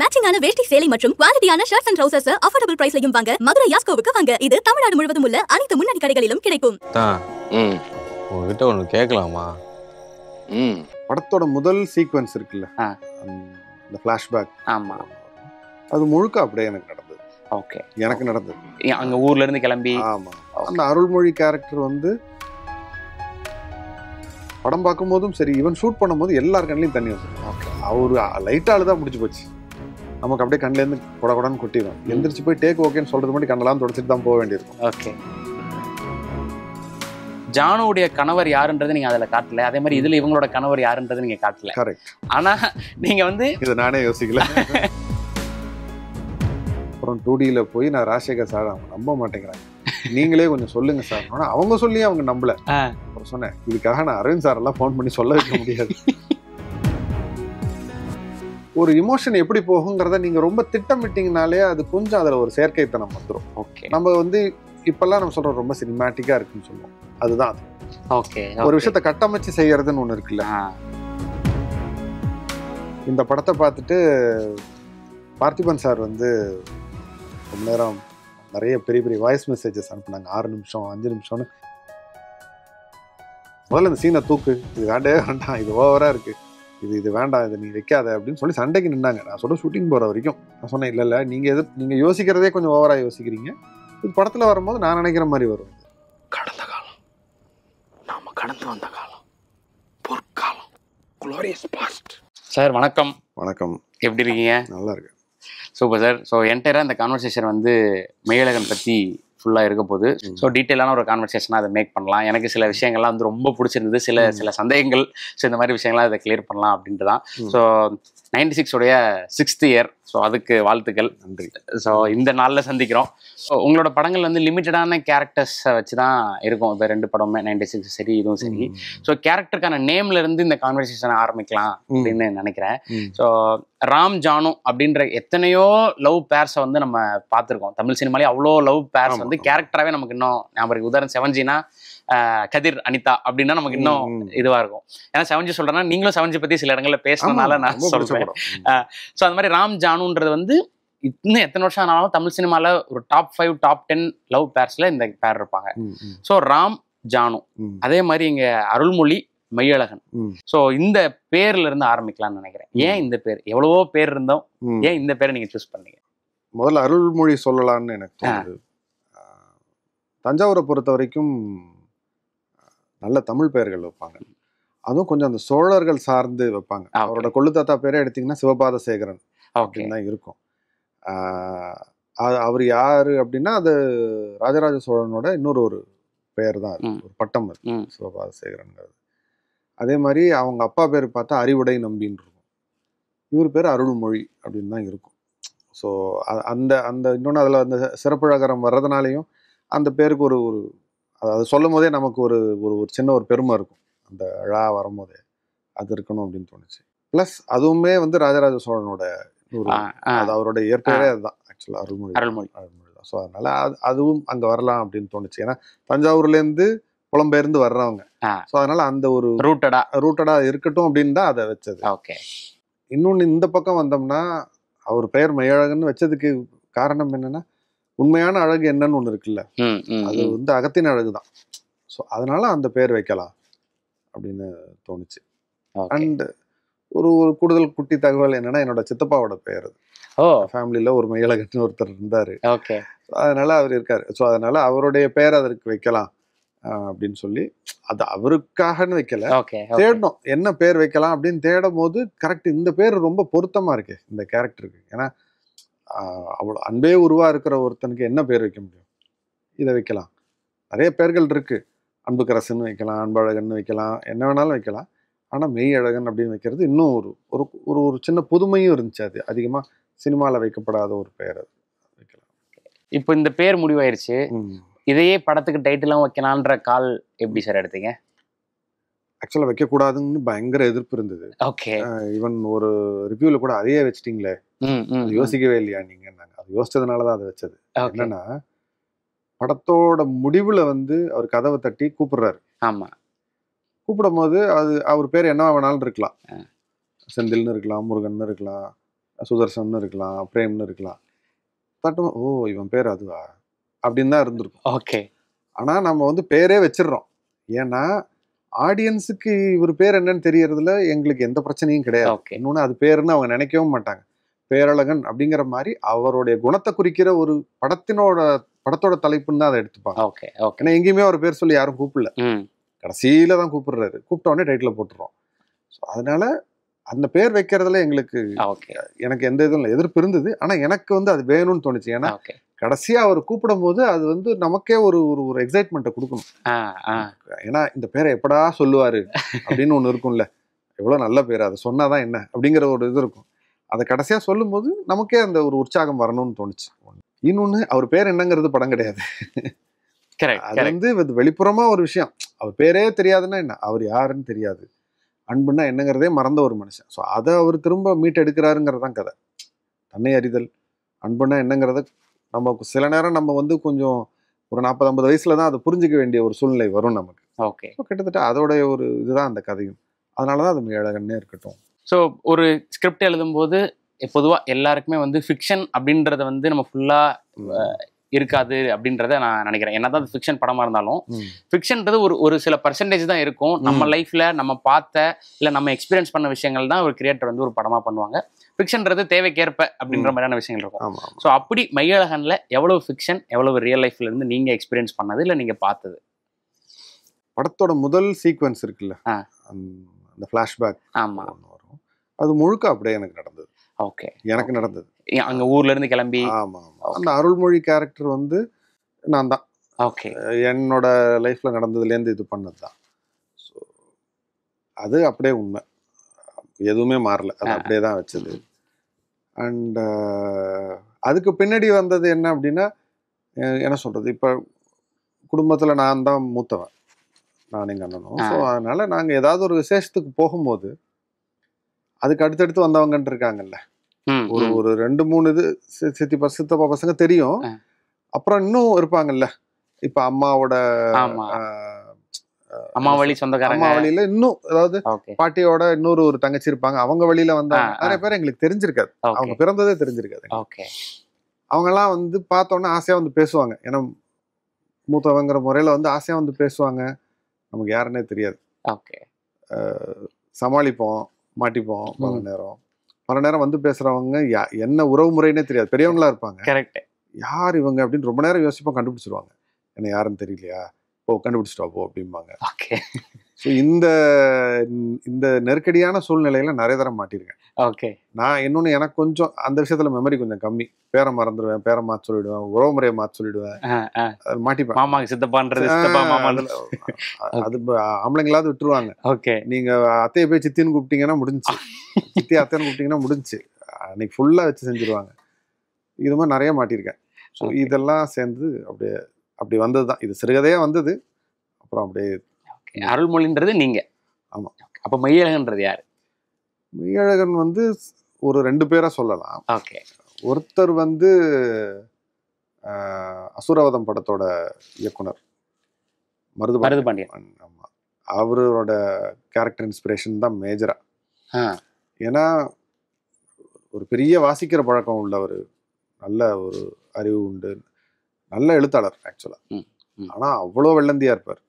மேட்சிங்கான வேஷ்டி சேலை மற்றும் குவாலிட்டியான ஷர்ட்ஸ் அண்ட் ட்ரௌசர்ஸ் அஃபோர்டபுள் பிரைஸ்லயும் வாங்க மதுரை யாஸ்கோவுக்கு வாங்க இது தமிழ்நாடு முழுவதும் உள்ள அனைத்து முன்னணி கடைகளிலும் கிடைக்கும் உங்ககிட்ட ஒன்று கேட்கலாமா ம் படத்தோட முதல் சீக்வன்ஸ் இருக்குல்ல இந்த ஃப்ளாஷ்பேக் ஆமாம் அது முழுக்க அப்படியே எனக்கு நடந்தது ஓகே எனக்கு நடந்தது அங்கே இருந்து கிளம்பி ஆமாம் அந்த அருள்மொழி கேரக்டர் வந்து படம் பார்க்கும்போதும் சரி ஈவன் ஷூட் பண்ணும்போது போது எல்லார் கண்ணிலையும் தண்ணி வந்து அவர் லைட்டாக தான் முடிச்சு போச்சு நமக்கு அப்படியே கண்ணிலேருந்து கொட கொடன்னு கொட்டிடும் எந்திரிச்சு போய் டேக் ஓகேன்னு சொல்கிறது மட்டும் கண்ணெல்லாம் தொடச்சிட்டு தான் போக வேண்டியிருக்கும் ஓகே ஜானுடைய கணவர் யாருன்றது நீங்க அதுல காட்டல அதே மாதிரி இதுல இவங்களோட கணவர் யாருன்றது நீங்க காட்டல கரெக்ட் ஆனா நீங்க வந்து இது நானே யோசிக்கல அப்புறம் டூடியில் போய் நான் ராஜசேகர் சார் அவங்க நம்ப மாட்டேங்கிறாங்க நீங்களே கொஞ்சம் சொல்லுங்க சார் ஆனா அவங்க சொல்லி அவங்க நம்பல அப்புறம் சொன்னேன் இதுக்காக நான் அரவிந்த் சார் எல்லாம் ஃபோன் பண்ணி சொல்ல வைக்க முடியாது ஒரு இமோஷன் எப்படி போகுங்கிறத நீங்க ரொம்ப திட்டமிட்டீங்கனாலே அது கொஞ்சம் அதுல ஒரு செயற்கைத்தனம் வந்துடும் ஓகே நம்ம வந்து இப்பெல்லாம் நம்ம சொல்றோம் ரொம்ப சினிமேட்டிக்கா இருக்குன்னு சொல்லுவோம் அதுதான் அது ஓகே ஒரு விஷயத்த கட்டமைச்சு செய்யறதுன்னு ஒண்ணு இருக்குல்ல இந்த படத்தை பார்த்துட்டு பார்த்திபன் சார் வந்து ரொம்ப நேரம் நிறைய பெரிய பெரிய வாய்ஸ் மெசேஜஸ் அனுப்புனாங்க ஆறு நிமிஷம் அஞ்சு நிமிஷம்னு முதல்ல இந்த சீனை தூக்கு இது வேண்டே வேண்டாம் இது ஓவராக இருக்குது இது இது வேண்டாம் இது நீ வைக்காத அப்படின்னு சொல்லி சண்டைக்கு நின்றாங்க நான் சொல்ல ஷூட்டிங் போகிற வரைக்கும் நான் சொன்னேன் இல்லை இல்லை நீங்கள் எது நீங்கள் யோசிக்கிறதே கொஞ்சம் ஓவராக யோசிக்கிறீங்க இது படத்தில் வரும்போது நான் நினைக்கிற மாதிரி வரும் கடந்த காலம் நாம் கடந்து வந்த காலம் பொற்காலம் குளோரியஸ் பாஸ்ட் சார் வணக்கம் வணக்கம் எப்படி இருக்கீங்க நல்லா இருக்கு சூப்பர் சார் ஸோ என்டையராக இந்த கான்வர்சேஷன் வந்து மெயிலகன் பற்றி ஃபுல்லாக இருக்க போது ஸோ டீட்டெயிலான ஒரு கான்வர்சேஷனாக அதை மேக் பண்ணலாம் எனக்கு சில விஷயங்கள்லாம் வந்து ரொம்ப பிடிச்சிருந்தது சில சில சந்தேகங்கள் ஸோ இந்த மாதிரி விஷயங்கள்லாம் அதை கிளியர் பண்ணலாம் அப்படின்ட்டு தான் ஸோ நைன்டி சிக்ஸ் உடைய சிக்ஸ்த் இயர் ஸோ அதுக்கு வாழ்த்துக்கள் நன்றி ஸோ இந்த நாளில் சந்திக்கிறோம் ஸோ உங்களோட படங்கள் வந்து லிமிட்டடான கேரக்டர்ஸை வச்சு தான் இருக்கும் இப்போ ரெண்டு படமே நைன்டி சிக்ஸ் சரி இதுவும் சரி ஸோ கேரக்டருக்கான நேம்ல இருந்து இந்த கான்வர்சேஷனை ஆரம்பிக்கலாம் அப்படின்னு நினைக்கிறேன் ஸோ ராம் ஜானு அப்படின்ற எத்தனையோ லவ் பேர்ஸை வந்து நம்ம பார்த்துருக்கோம் தமிழ் சினிமாலே அவ்வளோ லவ் பேர்ஸ் வந்து கேரக்டராகவே நமக்கு இன்னும் ஞாபகம் உதாரணம் செவன்ஜினா கதிர் அனிதா அப்படின்னா நமக்கு இன்னும் இதுவா இருக்கும் ஏன்னா செவன்ஜி சொல்றேன்னா நீங்களும் செவன்ஜி பத்தி சில இடங்கள்ல பேசுறதுனால நான் சொல்றேன் ஸோ அந்த மாதிரி ராம் ஜானுன்றது வந்து இன்னும் எத்தனை வருஷம் ஆனாலும் தமிழ் சினிமால ஒரு top five top ten love பேர்ஸ்ல இந்த பேர் இருப்பாங்க ஸோ ராம் ஜானு அதே மாதிரி இங்க அருள்மொழி மையழகன் சோ இந்த பேர்ல இருந்து ஆரம்பிக்கலாம்னு நினைக்கிறேன் ஏன் இந்த பேர் எவ்வளவோ பேர் இருந்தோம் ஏன் இந்த பேரை நீங்க சூஸ் பண்ணீங்க முதல்ல அருள்மொழி சொல்லலாம்னு எனக்கு தஞ்சாவூரை பொறுத்த வரைக்கும் நல்ல தமிழ் பெயர்கள் வைப்பாங்க அதுவும் கொஞ்சம் அந்த சோழர்கள் சார்ந்து வைப்பாங்க அவரோட கொள்ளு தாத்தா பேரே எடுத்தீங்கன்னா சிவபாத சேகரன் அப்படின்னு தான் இருக்கும் அவர் யாரு அப்படின்னா அது ராஜராஜ சோழனோட இன்னொரு ஒரு பெயர் தான் ஒரு பட்டம் இருக்கு சிவபாத சேகரன்கிறது அதே மாதிரி அவங்க அப்பா பேர் பார்த்தா அறிவுடை நம்பின்னு இருக்கும் இவர் பேர் அருள்மொழி அப்படின்னு தான் இருக்கும் ஸோ அந்த அந்த இன்னொன்று அதில் அந்த சிறப்புழகரம் வர்றதுனாலையும் அந்த பேருக்கு ஒரு ஒரு அதாவது சொல்லும் போதே நமக்கு ஒரு ஒரு ஒரு சின்ன ஒரு பெருமை இருக்கும் அந்த அழா வரும்போதே அது இருக்கணும் அப்படின்னு தோணுச்சு ப்ளஸ் அதுவுமே வந்து ராஜராஜ சோழனோட அது அவரோட இயற்கையே அதுதான் ஆக்சுவலாக அருள்மொழி அருள்மொழி அருள்மொழி தான் ஸோ அதனால அது அதுவும் அங்கே வரலாம் அப்படின்னு தோணுச்சு ஏன்னா தஞ்சாவூர்லேருந்து புலம்பெயர்ந்து வர்றவங்க ஸோ அதனால அந்த ஒரு ரூட்டடா ரூட்டடா இருக்கட்டும் அப்படின்னு தான் அதை வச்சது ஓகே இன்னொன்று இந்த பக்கம் வந்தோம்னா அவர் பெயர் மையழகன்னு வச்சதுக்கு காரணம் என்னன்னா உண்மையான அழகு என்னன்னு ஒன்று இருக்குல்ல அது வந்து அகத்தின் அழகு தான் ஸோ அதனால அந்த பேர் வைக்கலாம் அப்படின்னு தோணுச்சு அண்ட் ஒரு ஒரு கூடுதல் குட்டி தகவல் என்னன்னா என்னோட சித்தப்பாவோட பேர் அது ஃபேமிலியில் ஒரு மயிலகட்னு ஒருத்தர் இருந்தார் ஓகே அதனால அவர் இருக்கார் ஸோ அதனால அவருடைய பெயர் அதற்கு வைக்கலாம் அப்படின்னு சொல்லி அது அவருக்காகன்னு வைக்கல தேடணும் என்ன பேர் வைக்கலாம் அப்படின்னு தேடும் போது கரெக்ட் இந்த பேர் ரொம்ப பொருத்தமா இருக்கு இந்த கேரக்டருக்கு ஏன்னா அவ்வளோ அன்பே உருவாக இருக்கிற ஒருத்தனுக்கு என்ன பேர் வைக்க முடியும் இதை வைக்கலாம் நிறைய பேர்கள் இருக்குது அன்புக்கரசுன்னு வைக்கலாம் அன்பழகன் வைக்கலாம் என்ன வேணாலும் வைக்கலாம் ஆனால் மெய் அழகன் அப்படின்னு வைக்கிறது இன்னும் ஒரு ஒரு ஒரு ஒரு சின்ன புதுமையும் இருந்துச்சு அது அதிகமாக சினிமாவில் வைக்கப்படாத ஒரு பெயர் அது வைக்கலாம் இப்போ இந்த பேர் முடிவாயிருச்சு இதையே படத்துக்கு டைட்டிலாம் வைக்கலான்ற கால் எப்படி சார் எடுத்தீங்க ஆக்சுவலாக வைக்கக்கூடாதுன்னு பயங்கர எதிர்ப்பு இருந்தது ஓகே ஈவன் ஒரு ரிவ்யூவில் கூட அதையே வச்சிட்டிங்களே யோசிக்கவே இல்லையா நீங்க அது யோசிச்சதுனாலதான் அதை வச்சது என்னன்னா படத்தோட முடிவுல வந்து அவர் கதவை தட்டி கூப்பிடுறாரு ஆமா கூப்பிடும் போது அது அவர் பேர் என்ன வேணாலும் இருக்கலாம் செந்தில்னு இருக்கலாம் முருகன் இருக்கலாம் சுதர்சன் இருக்கலாம் பிரேம்னு இருக்கலாம் தட்டும் ஓ இவன் பேர் அதுவா அப்படின்னு தான் இருந்திருக்கும் ஓகே ஆனா நம்ம வந்து பேரே வச்சிடறோம் ஏன்னா ஆடியன்ஸுக்கு இவர் பேர் என்னன்னு தெரியறதுல எங்களுக்கு எந்த பிரச்சனையும் கிடையாது இன்னொன்னு அது பேருன்னு அவங்க நினைக்கவும் மாட்டாங்க பேரழகன் அப்படிங்கிற மாதிரி அவருடைய குணத்தை குறிக்கிற ஒரு படத்தினோட படத்தோட தலைப்புன்னு தான் அதை எடுத்துப்பாங்க ஓகே ஓகே ஏன்னா எங்கேயுமே அவர் பேர் சொல்லி யாரும் கூப்பிடல கடைசியில தான் கூப்பிடுறாரு கூப்பிட்டோடனே டைட்டில் போட்டுருவோம் ஸோ அதனால அந்த பேர் வைக்கிறதுல எங்களுக்கு எனக்கு எந்த இதுவும் இல்லை எதிர்ப்பு இருந்தது ஆனால் எனக்கு வந்து அது வேணும்னு தோணுச்சு ஏன்னா கடைசியாக அவர் கூப்பிடும் போது அது வந்து நமக்கே ஒரு ஒரு ஒரு எக்ஸைட்மெண்ட்டை கொடுக்கணும் ஏன்னா இந்த பேரை எப்படா சொல்லுவாரு அப்படின்னு ஒன்று இருக்கும்ல எவ்வளோ நல்ல பேர் அதை சொன்னாதான் என்ன அப்படிங்கிற ஒரு இது இருக்கும் அதை கடைசியாக சொல்லும்போது நமக்கே அந்த ஒரு உற்சாகம் வரணும்னு தோணுச்சு இன்னொன்று அவர் பேர் என்னங்கிறது படம் கிடையாது அது வந்து இது வெளிப்புறமாக ஒரு விஷயம் அவர் பேரே தெரியாதுன்னா என்ன அவர் யாருன்னு தெரியாது அன்புன்னா என்னங்கிறதே மறந்த ஒரு மனுஷன் ஸோ அதை அவர் திரும்ப மீட் எடுக்கிறாருங்கிறது தான் கதை தன்னை அறிதல் அன்புன்னா என்னங்கிறத நம்ம சில நேரம் நம்ம வந்து கொஞ்சம் ஒரு நாற்பது ஐம்பது வயசுல தான் அதை புரிஞ்சிக்க வேண்டிய ஒரு சூழ்நிலை வரும் நமக்கு ஓகே கிட்டத்தட்ட அதோடைய ஒரு இதுதான் அந்த கதையும் அதனால தான் அது மிக இருக்கட்டும் ஸோ ஒரு ஸ்கிரிப்ட் எழுதும்போது பொதுவாக எல்லாருக்குமே வந்து ஃபிக்ஷன் அப்படின்றத வந்து நம்ம ஃபுல்லாக இருக்காது அப்படின்றத நான் நினைக்கிறேன் என்ன தான் ஃபிக்ஷன் படமாக இருந்தாலும் ஃபிக்ஷன்றது ஒரு ஒரு சில பர்சன்டேஜ் தான் இருக்கும் நம்ம லைஃப்பில் நம்ம பார்த்த இல்லை நம்ம எக்ஸ்பீரியன்ஸ் பண்ண விஷயங்கள் தான் ஒரு கிரியேட்டர் வந்து ஒரு படமாக பண்ணுவாங்க ஃபிக்ஷன்றது தேவைக்கேற்ப அப்படின்ற மாதிரியான விஷயங்கள் இருக்கும் ஸோ அப்படி மையழகனில் எவ்வளவு ஃபிக்ஷன் எவ்வளவு ரியல் லைஃப்ல இருந்து நீங்கள் எக்ஸ்பீரியன்ஸ் பண்ணது இல்லை நீங்கள் பார்த்தது படத்தோட முதல் சீக்வன்ஸ் இருக்குல்ல அந்த ஃப்ளாஷ்பேக் ஆமாம் அது முழுக்க அப்படியே எனக்கு நடந்தது ஓகே எனக்கு நடந்தது அங்க ஊர்ல இருந்து கிளம்பி ஆமா ஆமா அந்த அருள்மொழி கேரக்டர் வந்து நான் தான் ஓகே என்னோட லைஃப்ல நடந்ததுலேருந்து இது பண்ணது தான் ஸோ அது அப்படியே உண்மை எதுவுமே மாறல அது அப்படியே தான் வச்சது அண்ட் அதுக்கு பின்னாடி வந்தது என்ன அப்படின்னா என்ன சொல்றது இப்போ குடும்பத்தில் நான் தான் மூத்தவன் நான் எங்கள் அண்ணனும் ஸோ அதனால நாங்கள் ஏதாவது ஒரு விசேஷத்துக்கு போகும்போது அதுக்கு அடுத்தடுத்து வந்தவங்கன்னு இருக்காங்கல்ல ஒரு ஒரு ரெண்டு மூணு இது சித்தி சித்தப்பா பசங்க தெரியும் அப்புறம் இன்னும் இருப்பாங்கல்ல இப்ப அம்மாவோட அம்மா வழி சொந்தக்காரங்க அம்மா வழியில இன்னும் அதாவது பாட்டியோட இன்னொரு ஒரு தங்கச்சி இருப்பாங்க அவங்க வழியில வந்தாங்க நிறைய பேர் எங்களுக்கு தெரிஞ்சிருக்காது அவங்க பிறந்ததே தெரிஞ்சிருக்காது அவங்க எல்லாம் வந்து பார்த்தோன்னா ஆசையா வந்து பேசுவாங்க ஏன்னா மூத்தவங்கிற முறையில வந்து ஆசையா வந்து பேசுவாங்க நமக்கு யாருன்னே தெரியாது சமாளிப்போம் மாட்டிப்போம் பல நேரம் பல நேரம் வந்து பேசுறவங்க என்ன உறவு முறைன்னே தெரியாது பெரியவங்களா இருப்பாங்க கரெக்ட் யார் இவங்க அப்படின்னு ரொம்ப நேரம் யோசிப்போம் கண்டுபிடிச்சிருவாங்க என்ன யாருன்னு தெரியலையா ஓ கண்டுபிடிச்சிட்டா போ அப்படிம்பாங்க ஓகே ஸோ இந்த இந்த நெருக்கடியான சூழ்நிலையில நிறைய தரம் மாட்டியிருக்கேன் ஓகே நான் இன்னொன்று எனக்கு கொஞ்சம் அந்த விஷயத்துல மெமரி கொஞ்சம் கம்மி பேரை மறந்துடுவேன் பேரை மாற்ற சொல்லிடுவேன் உறவு முறையை மாற்ற சொல்லிடுவேன் மாட்டிப்பேன் மாமா சித்தப்பான்றது அது ஆம்பளைங்களாவது விட்டுருவாங்க ஓகே நீங்க அத்தையை போய் சித்தின்னு கூப்பிட்டீங்கன்னா முடிஞ்சு சித்தி அத்தைன்னு கூப்பிட்டீங்கன்னா முடிஞ்சு அன்னைக்கு ஃபுல்லாக வச்சு செஞ்சிருவாங்க இது மாதிரி நிறைய மாட்டியிருக்கேன் ஸோ இதெல்லாம் சேர்ந்து அப்படியே அப்படி வந்தது தான் இது சிறுகதையாக வந்தது அப்புறம் அப்படியே அருள்மொழின்றது நீங்கள் ஆமாம் அப்போ மையழகன்றது யார் மெய்யழகன் வந்து ஒரு ரெண்டு பேரை சொல்லலாம் ஓகே ஒருத்தர் வந்து அசுரவதம் படத்தோட இயக்குனர் மருது மருது பாண்டியன் ஆமாம் அவரோட கேரக்டர் இன்ஸ்பிரேஷன் தான் மேஜராக ஏன்னா ஒரு பெரிய வாசிக்கிற பழக்கம் உள்ளவர் நல்ல ஒரு அறிவு உண்டு நல்ல எழுத்தாளர் ஆக்சுவலாக ஆனால் அவ்வளோ வெள்ளந்தியாக இருப்பார்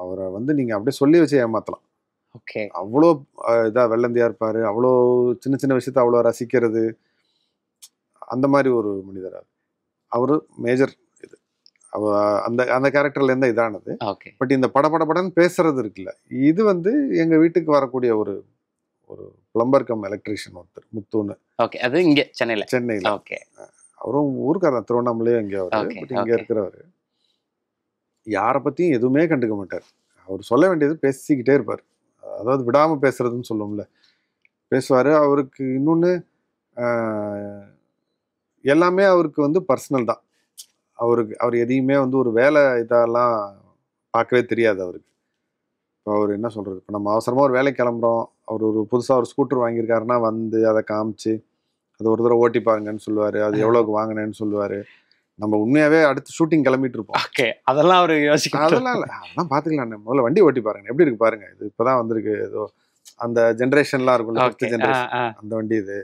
அவரை வந்து நீங்கள் அப்படியே சொல்லி வச்சு ஏமாற்றலாம் ஓகே அவ்வளோ இதாக வெள்ளந்தியாக இருப்பார் அவ்வளோ சின்ன சின்ன விஷயத்த அவ்வளோ ரசிக்கிறது அந்த மாதிரி ஒரு மனிதர் அவர் அவர் மேஜர் இது அவ அந்த அந்த கேரக்டர்லேருந்து இதானது ஓகே பட் இந்த பட பட படன்னு பேசுறது இருக்குல்ல இது வந்து எங்கள் வீட்டுக்கு வரக்கூடிய ஒரு ஒரு பிளம்பர் கம் எலக்ட்ரிஷியன் ஒருத்தர் முத்துன்னு ஓகே அது இங்கே சென்னையில் சென்னையில் ஓகே அவரும் ஊருக்காரர் திருவண்ணாமலையே இங்கே அவர் பட் இங்கே இருக்கிறவர் யாரை பற்றியும் எதுவுமே கண்டுக்க மாட்டார் அவர் சொல்ல வேண்டியது பேசிக்கிட்டே இருப்பார் அதாவது விடாமல் பேசுறதுன்னு சொல்லுவோம்ல பேசுவார் அவருக்கு இன்னொன்று எல்லாமே அவருக்கு வந்து பர்சனல் தான் அவருக்கு அவர் எதையுமே வந்து ஒரு வேலை இதெல்லாம் பார்க்கவே தெரியாது அவருக்கு இப்போ அவர் என்ன சொல்கிறது இப்போ நம்ம அவசரமாக ஒரு வேலைக்கு கிளம்புறோம் அவர் ஒரு புதுசாக ஒரு ஸ்கூட்டர் வாங்கியிருக்காருன்னா வந்து அதை காமிச்சு அது ஒரு தடவை ஓட்டி பாருங்கன்னு சொல்லுவாரு அது எவ்வளவுக்கு வாங்கினேன்னு சொல்லுவாரு நம்ம உண்மையாவே அடுத்து ஷூட்டிங் கிளம்பிட்டு இருப்போம் ஓகே அதெல்லாம் அவர் யோசிக்க அதெல்லாம் இல்லை அதெல்லாம் பார்த்துக்கலாம் முதல்ல வண்டி ஓட்டி பாருங்க எப்படி இருக்கு பாருங்க இது இப்போதான் வந்திருக்கு ஏதோ அந்த ஜென்ரேஷன்லாம் இருக்கும் ஜென்ரேஷன் அந்த வண்டி இது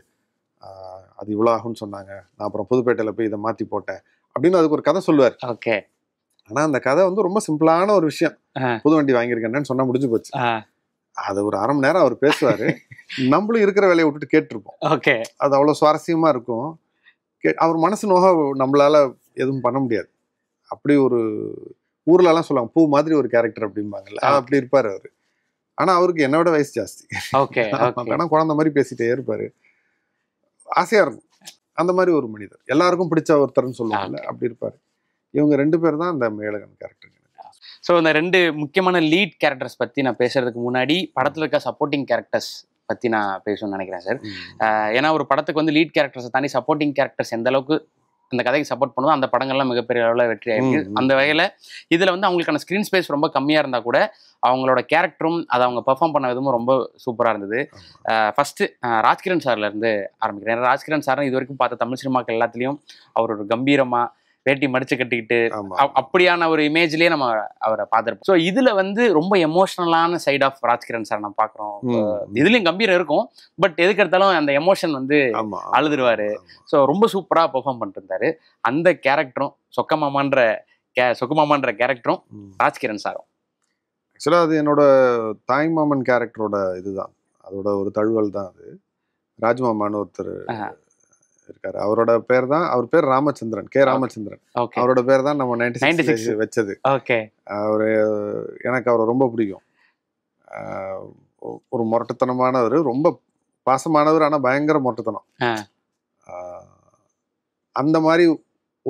அது இவ்வளோ ஆகும்னு சொன்னாங்க நான் அப்புறம் புதுப்பேட்டையில் போய் இதை மாற்றி போட்டேன் அப்படின்னு அதுக்கு ஒரு கதை சொல்லுவார் ஓகே ஆனால் அந்த கதை வந்து ரொம்ப சிம்பிளான ஒரு விஷயம் புது வண்டி வாங்கியிருக்கேன்னு சொன்னால் முடிஞ்சு போச்சு அது ஒரு அரை மணி நேரம் அவர் பேசுவார் நம்மளும் இருக்கிற வேலையை விட்டுட்டு கேட்டிருப்போம் ஓகே அது அவ்வளோ சுவாரஸ்யமாக இருக்கும் கே அவர் மனசு நோக நம்மளால் எதுவும் பண்ண முடியாது அப்படி ஒரு ஊர்லலாம் சொல்லுவாங்க பூ மாதிரி ஒரு கேரக்டர் அப்படிம்பாங்கல்ல அப்படி இருப்பார் அவர் ஆனால் அவருக்கு என்னோட வயசு ஜாஸ்தி ஓகே ஆனால் குழந்த மாதிரி பேசிட்டே இருப்பார் ஆசையாக இருக்கும் அந்த மாதிரி ஒரு மனிதர் எல்லாருக்கும் பிடிச்ச ஒருத்தர்னு சொல்லுவாங்கல்ல அப்படி இருப்பார் இவங்க ரெண்டு பேர் தான் அந்த மேலகன் கேரக்டர் ஸோ இந்த ரெண்டு முக்கியமான லீட் கேரக்டர்ஸ் பற்றி நான் பேசுறதுக்கு முன்னாடி படத்தில் இருக்க சப்போர்ட்டிங் கேரக்டர்ஸ் பற்றி நான் பேசணும்னு நினைக்கிறேன் சார் ஏன்னா ஒரு படத்துக்கு வந்து லீட் கேரக்டர்ஸை தாண்டி சப்போர்ட்டிங் கேரக்டர்ஸ் எந்த அளவுக்கு அந்த கதைக்கு சப்போர்ட் பண்ணுவோம் அந்த படங்கள்லாம் மிகப்பெரிய அளவில் வெற்றி ஆயிருக்கு அந்த வகையில் இதில் வந்து அவங்களுக்கான ஸ்க்ரீன் ஸ்பேஸ் ரொம்ப கம்மியாக இருந்தால் கூட அவங்களோட கேரக்டரும் அதை அவங்க பெர்ஃபார்ம் பண்ண விதமும் ரொம்ப சூப்பராக இருந்தது ஃபஸ்ட்டு ராஜ்கிரண் சார்லேருந்து ஆரம்பிக்கிறேன் ஏன்னா ராஜ்கிரண் சார் இது வரைக்கும் பார்த்த தமிழ் சினிமாக்கள் எல்லாத்துலேயும் அவர் ஒரு கம்பீரமாக வேட்டி மடிச்சு கட்டிக்கிட்டு அப்படியான ஒரு இமேஜ்லயே நம்ம அவரை பார்த்துருப்போம் ஸோ இதுல வந்து ரொம்ப எமோஷனலான சைட் ஆஃப் ராஜ்கிரண் சார் நம்ம பாக்குறோம் இதுலயும் கம்பீரம் இருக்கும் பட் எதுக்கு எடுத்தாலும் அந்த எமோஷன் வந்து அழுதுருவாரு ஸோ ரொம்ப சூப்பரா பெர்ஃபார்ம் பண்ணிட்டு இருந்தாரு அந்த கேரக்டரும் சொக்கமாமான்ற கே சொக்கமாமான்ற கேரக்டரும் ராஜ்கிரண் சாரும் ஆக்சுவலாக அது என்னோட தாய்மாமன் கேரக்டரோட இதுதான் அதோட ஒரு தழுவல் தான் அது ராஜ்மாமான்னு ஒருத்தர் இருக்காரு அவரோட பேர் தான் அவர் பேர் ராமச்சந்திரன் கே ராமச்சந்திரன் அவரோட பேர் தான் நம்ம நைன்டி சிக்ஸ் வச்சது ஓகே அவரு எனக்கு அவரை ரொம்ப பிடிக்கும் ஒரு முரட்டுத்தனமானவர் ரொம்ப பாசமானவர் ஆனால் பயங்கர முரட்டுத்தனம் அந்த மாதிரி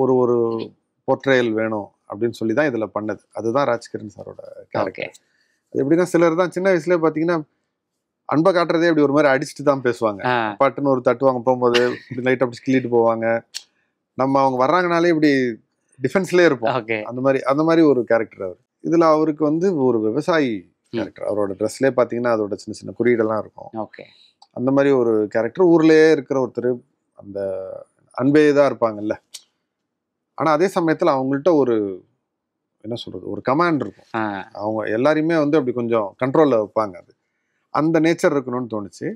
ஒரு ஒரு பொற்றையல் வேணும் அப்படின்னு சொல்லி தான் இதில் பண்ணது அதுதான் ராஜ்கிரண் சாரோட கேரக்டர் அது எப்படின்னா சிலர் தான் சின்ன வயசுலேயே பார்த்தீங்கன்னா அன்பை காட்டுறதே அப்படி ஒரு மாதிரி அடிச்சுட்டு தான் பேசுவாங்க பாட்டுன்னு ஒரு தட்டுவாங்க போகும்போது லைட் அப்படி கிள்ளிட்டு போவாங்க நம்ம அவங்க வர்றாங்கனாலே இப்படி டிஃபென்ஸ்லேயே இருப்போம் அந்த மாதிரி அந்த மாதிரி ஒரு கேரக்டர் அவர் இதில் அவருக்கு வந்து ஒரு விவசாயி கேரக்டர் அவரோட ட்ரெஸ்லேயே பார்த்தீங்கன்னா அதோட சின்ன சின்ன குறியீடெல்லாம் இருக்கும் ஓகே அந்த மாதிரி ஒரு கேரக்டர் ஊர்லேயே இருக்கிற ஒருத்தர் அந்த அன்பே தான் இருப்பாங்கல்ல ஆனால் அதே சமயத்தில் அவங்கள்ட்ட ஒரு என்ன சொல்றது ஒரு கமாண்ட் இருக்கும் அவங்க எல்லாரையுமே வந்து அப்படி கொஞ்சம் கண்ட்ரோலில் வைப்பாங்க அது அந்த நேச்சர் இருக்கணும்னு தோணுச்சு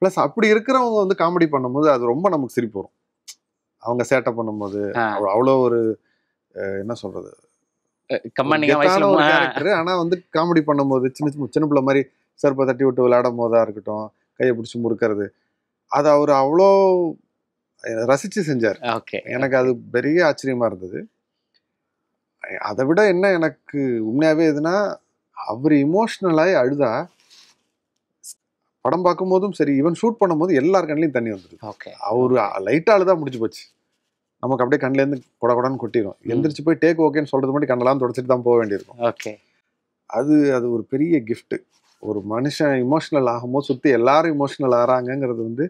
ப்ளஸ் அப்படி இருக்கிறவங்க வந்து காமெடி பண்ணும்போது அது ரொம்ப நமக்கு சிரிப்பு வரும் அவங்க சேட்டை பண்ணும்போது அவ்வளோ ஒரு என்ன சொல்றது ஆனா வந்து காமெடி பண்ணும்போது சின்ன சின்ன பிள்ளை மாதிரி சிறப்பை தட்டி விட்டு விளையாடும் போதா இருக்கட்டும் கையை பிடிச்சி முறுக்கிறது அது அவர் அவ்வளோ ரசிச்சு செஞ்சார் எனக்கு அது பெரிய ஆச்சரியமா இருந்தது அதை விட என்ன எனக்கு உண்மையாவே எதுனா அவர் இமோஷ்னலாகி அழுதா படம் பார்க்கும்போதும் சரி ஈவன் ஷூட் பண்ணும்போது எல்லார் கண்ணிலையும் தண்ணி வந்துடுது ஓகே அவர் லைட்டாக தான் முடிச்சு போச்சு நமக்கு அப்படியே கண்ணிலேருந்து கொட கொடன்னு கொட்டிடும் எந்திரிச்சு போய் டேக் ஓகேன்னு சொல்கிறது மட்டும் கண்ணெல்லாம் தொடச்சிட்டு தான் போக வேண்டியிருக்கும் ஓகே அது அது ஒரு பெரிய கிஃப்ட்டு ஒரு மனுஷன் இமோஷனல் ஆகும்போது சுற்றி எல்லாரும் இமோஷனல் ஆகிறாங்கங்கிறது வந்து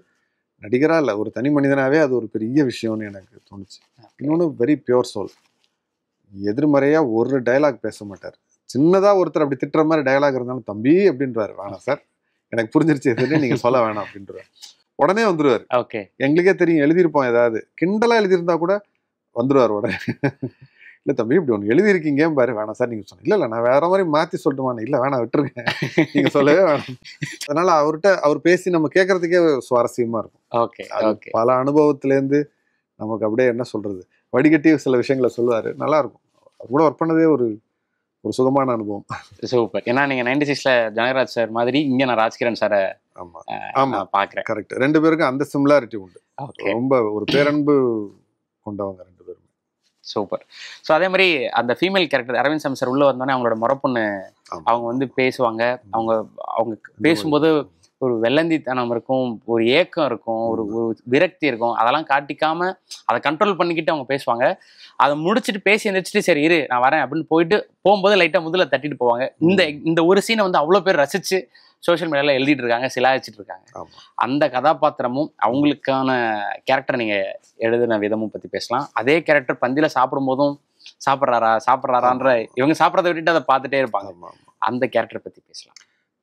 நடிகராக இல்லை ஒரு தனி மனிதனாகவே அது ஒரு பெரிய விஷயம்னு எனக்கு தோணுச்சு இன்னொன்று வெரி பியோர் சோல் எதிர்மறையாக ஒரு டைலாக் பேச மாட்டார் சின்னதாக ஒருத்தர் அப்படி திட்டுற மாதிரி டைலாக் இருந்தாலும் தம்பி அப்படின்றாரு வாங்க சார் எனக்கு புரிஞ்சிருச்சு எதுன்னு நீங்க சொல்ல வேணாம் அப்படின்ற உடனே வந்துருவாரு ஓகே எங்களுக்கே தெரியும் எழுதியிருப்போம் ஏதாவது கிண்டலா எழுதியிருந்தா கூட வந்துருவார் உடனே இல்லை தம்பி இப்படி ஒன்று எழுதிருக்கீங்க பாரு வேணாம் சார் நீங்கள் சொன்னீங்க இல்லை இல்லை நான் வேற மாதிரி மாற்றி சொல்லட்டுமானே இல்லை வேணாம் விட்டுருக்கேன் நீங்கள் சொல்லவே வேணாம் அதனால அவர்கிட்ட அவர் பேசி நம்ம கேட்கறதுக்கே சுவாரஸ்யமாக இருக்கும் ஓகே ஓகே பல நமக்கு அப்படியே என்ன சொல்கிறது வடிகட்டி சில விஷயங்களை சொல்லுவார் நல்லாயிருக்கும் அவர் கூட ஒர்க் பண்ணதே ஒரு ஒரு சுகமான அனுபவம் சூப்பர் ஏன்னா நீங்க நைன்டி சிக்ஸ்ல ஜனகராஜ் சார் மாதிரி இங்க நான் ராஜ்கிரண் சார ஆமா ஆமா பாக்குறேன் கரெக்ட் ரெண்டு பேருக்கும் அந்த சிமிலாரிட்டி உண்டு ரொம்ப ஒரு பேரன்பு கொண்டவங்க ரெண்டு பேரும் சூப்பர் ஸோ அதே மாதிரி அந்த ஃபீமேல் கேரக்டர் அரவிந்த் சாமி சார் உள்ள வந்தோடனே அவங்களோட முறப்பொண்ணு அவங்க வந்து பேசுவாங்க அவங்க அவங்க பேசும்போது ஒரு வெள்ளந்தித்தனம் இருக்கும் ஒரு ஏக்கம் இருக்கும் ஒரு ஒரு விரக்தி இருக்கும் அதெல்லாம் காட்டிக்காம அதை கண்ட்ரோல் பண்ணிக்கிட்டு அவங்க பேசுவாங்க அதை முடிச்சுட்டு பேசி எழுந்திரிச்சிட்டு சரி இரு நான் வரேன் அப்படின்னு போயிட்டு போகும்போது லைட்டாக முதல்ல தட்டிட்டு போவாங்க இந்த இந்த ஒரு சீனை வந்து அவ்வளோ பேர் ரசிச்சு சோஷியல் மீடியாவில் எழுதிட்டு இருக்காங்க சிலாயிச்சிட்டு இருக்காங்க அந்த கதாபாத்திரமும் அவங்களுக்கான கேரக்டர் நீங்கள் எழுதின விதமும் பற்றி பேசலாம் அதே கேரக்டர் பந்தியில் சாப்பிடும் போதும் சாப்பிட்றாரா சாப்பிட்றாரான்ற இவங்க சாப்பிட்றத விட்டுட்டு அதை பார்த்துட்டே இருப்பாங்க அந்த கேரக்டர் பற்றி பேசலாம்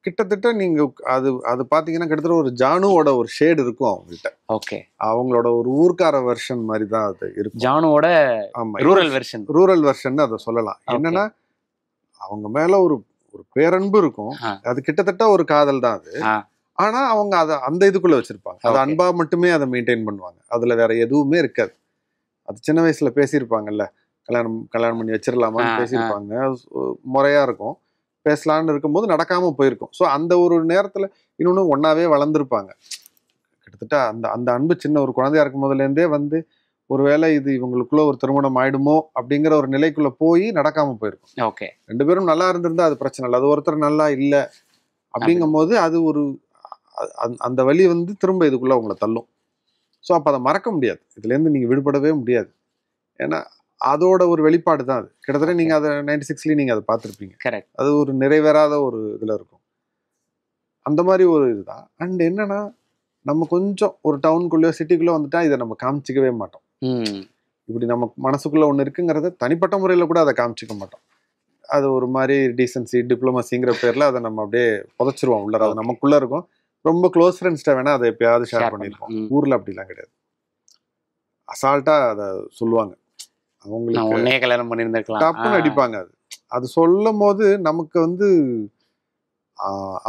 கிட்டத்தட்ட நீங்க அது அது பாத்தீங்கன்னா கிட்டத்தட்ட ஒரு ஜானுவோட ஒரு ஷேடு இருக்கும் அவங்கள்ட்ட ஓகே அவங்களோட ஒரு ஊர்க்கார வெர்ஷன் மாதிரி தான் அது இருக்கும் ஜானுவோட ரூரல் வெர்ஷன் ரூரல் வெர்ஷன் அதை சொல்லலாம் என்னன்னா அவங்க மேல ஒரு ஒரு பேரன்பு இருக்கும் அது கிட்டத்தட்ட ஒரு காதல் தான் அது ஆனா அவங்க அதை அந்த இதுக்குள்ள வச்சிருப்பாங்க அது அன்பா மட்டுமே அதை மெயின்டைன் பண்ணுவாங்க அதுல வேற எதுவுமே இருக்காது அது சின்ன வயசுல பேசியிருப்பாங்கல்ல கல்யாணம் கல்யாணம் பண்ணி வச்சிடலாமான்னு பேசியிருப்பாங்க முறையா இருக்கும் பேசலான்னு இருக்கும்போது நடக்காமல் போயிருக்கும் ஸோ அந்த ஒரு நேரத்தில் இன்னொன்று ஒன்றாவே வளர்ந்துருப்பாங்க கிட்டத்தட்ட அந்த அந்த அன்பு சின்ன ஒரு குழந்தையா இருக்கும் போதுலேருந்தே வந்து ஒருவேளை இது இவங்களுக்குள்ள ஒரு திருமணம் ஆயிடுமோ அப்படிங்கிற ஒரு நிலைக்குள்ள போய் நடக்காம போயிருக்கும் ஓகே ரெண்டு பேரும் நல்லா இருந்திருந்தா அது பிரச்சனை இல்லை அது ஒருத்தர் நல்லா இல்லை அப்படிங்கும் போது அது ஒரு அந்த வழி வந்து திரும்ப இதுக்குள்ள உங்களை தள்ளும் ஸோ அப்போ அதை மறக்க முடியாது இதுலேருந்து நீங்கள் விடுபடவே முடியாது ஏன்னா அதோட ஒரு வெளிப்பாடு தான் அது கிட்டத்தட்ட நீங்க அதை நைன்டி சிக்ஸ்லயும் நீங்க அதை பார்த்துருப்பீங்க கரெக்ட் அது ஒரு நிறைவேறாத ஒரு இதுல இருக்கும் அந்த மாதிரி ஒரு இதுதான் அண்ட் என்னன்னா நம்ம கொஞ்சம் ஒரு டவுனுக்குள்ளயோ சிட்டிக்குள்ளோ வந்துட்டா இதை நம்ம காமிச்சிக்கவே மாட்டோம் இப்படி நம்ம மனசுக்குள்ள ஒன்று இருக்குங்கிறத தனிப்பட்ட முறையில் கூட அதை காமிச்சிக்க மாட்டோம் அது ஒரு மாதிரி டீசன்சி டிப்ளமசிங்கிற பேரில் அதை நம்ம அப்படியே புதைச்சிருவோம் உள்ள அது நமக்குள்ள இருக்கும் ரொம்ப க்ளோஸ் ஃப்ரெண்ட்ஸ்கிட்ட வேணா அதை எப்பயாவது ஷேர் பண்ணியிருக்கோம் ஊரில் அப்படிலாம் கிடையாது அசால்ட்டாக அதை சொல்லுவாங்க அவங்களுக்கு கல்யாணம் பண்ணியிருந்திருக்கலாம் தப்புன்னு அடிப்பாங்க அது அது சொல்லும் போது நமக்கு வந்து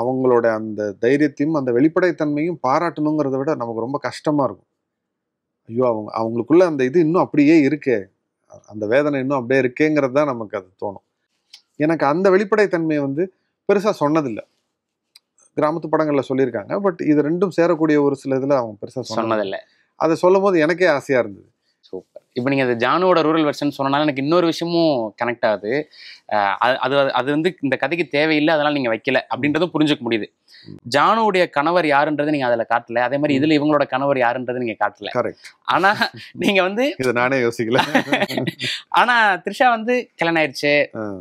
அவங்களோட அந்த தைரியத்தையும் அந்த வெளிப்படைத்தன்மையும் பாராட்டணுங்கிறத விட நமக்கு ரொம்ப கஷ்டமா இருக்கும் ஐயோ அவங்க அவங்களுக்குள்ள அந்த இது இன்னும் அப்படியே இருக்கே அந்த வேதனை இன்னும் அப்படியே இருக்கேங்கிறது தான் நமக்கு அது தோணும் எனக்கு அந்த வெளிப்படைத்தன்மையை வந்து பெருசாக சொன்னதில்லை கிராமத்து படங்களில் சொல்லியிருக்காங்க பட் இது ரெண்டும் சேரக்கூடிய ஒரு சில இதில் அவங்க பெருசாக சொன்னதில்லை அதை சொல்லும் போது எனக்கே ஆசையாக இருந்தது சூப்பர் இப்போ நீங்கள் அந்த ஜானுவோட ரூரல் வெர்ஷன் சொன்னனால எனக்கு இன்னொரு விஷயமும் கனெக்ட் ஆகுது அது அது வந்து இந்த கதைக்கு தேவையில்லை அதெல்லாம் நீங்கள் வைக்கல அப்படின்றதும் புரிஞ்சுக்க முடியுது ஜானுடைய கணவர் யாருன்றது நீங்க அதுல காட்டல அதே மாதிரி இதுல இவங்களோட கணவர் யாருன்றது நீங்க காட்டல ஆனா நீங்க வந்து இது நானே யோசிக்கல ஆனா த்ரிஷா வந்து கல்யாணம் ஆயிடுச்சு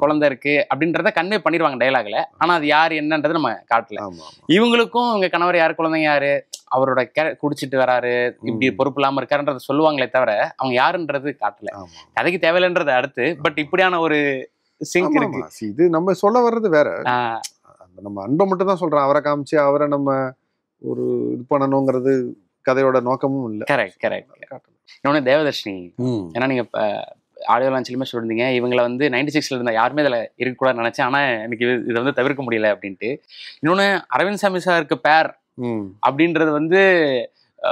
குழந்தை இருக்கு அப்படின்றத கன்வே பண்ணிடுவாங்க டைலாக்ல ஆனா அது யாரு என்னன்றது நம்ம காட்டல இவங்களுக்கும் இவங்க கணவர் யாரு குழந்தைங்க யாரு அவரோட கே குடிச்சிட்டு வராரு இப்படி பொறுப்பு இல்லாம இருக்காருன்றத சொல்லுவாங்களே தவிர அவங்க யாருன்றது காட்டல கதைக்கு தேவையில்லைன்றது அடுத்து பட் இப்படியான ஒரு சிங்க் இருக்கு இது நம்ம சொல்ல வர்றது வேற நம்ம அன்பை மட்டும் தான் சொல்றோம் அவரை காமிச்சு அவரை நம்ம ஒரு இது பண்ணணுங்கிறது கதையோட நோக்கமும் இல்லை கரெக்ட் கரெக்ட் இன்னொன்னு தேவதர்ஷினி ஏன்னா நீங்க ஆடியோ லான்ச்சிலுமே சொல்லியிருந்தீங்க இவங்களை வந்து நைன்டி சிக்ஸ்ல இருந்தா யாருமே இதில் இருக்கக்கூடாதுன்னு நினைச்சேன் ஆனால் எனக்கு இது இதை வந்து தவிர்க்க முடியல அப்படின்ட்டு இன்னொன்று அரவிந்த் சாமி சாருக்கு பேர் அப்படின்றது வந்து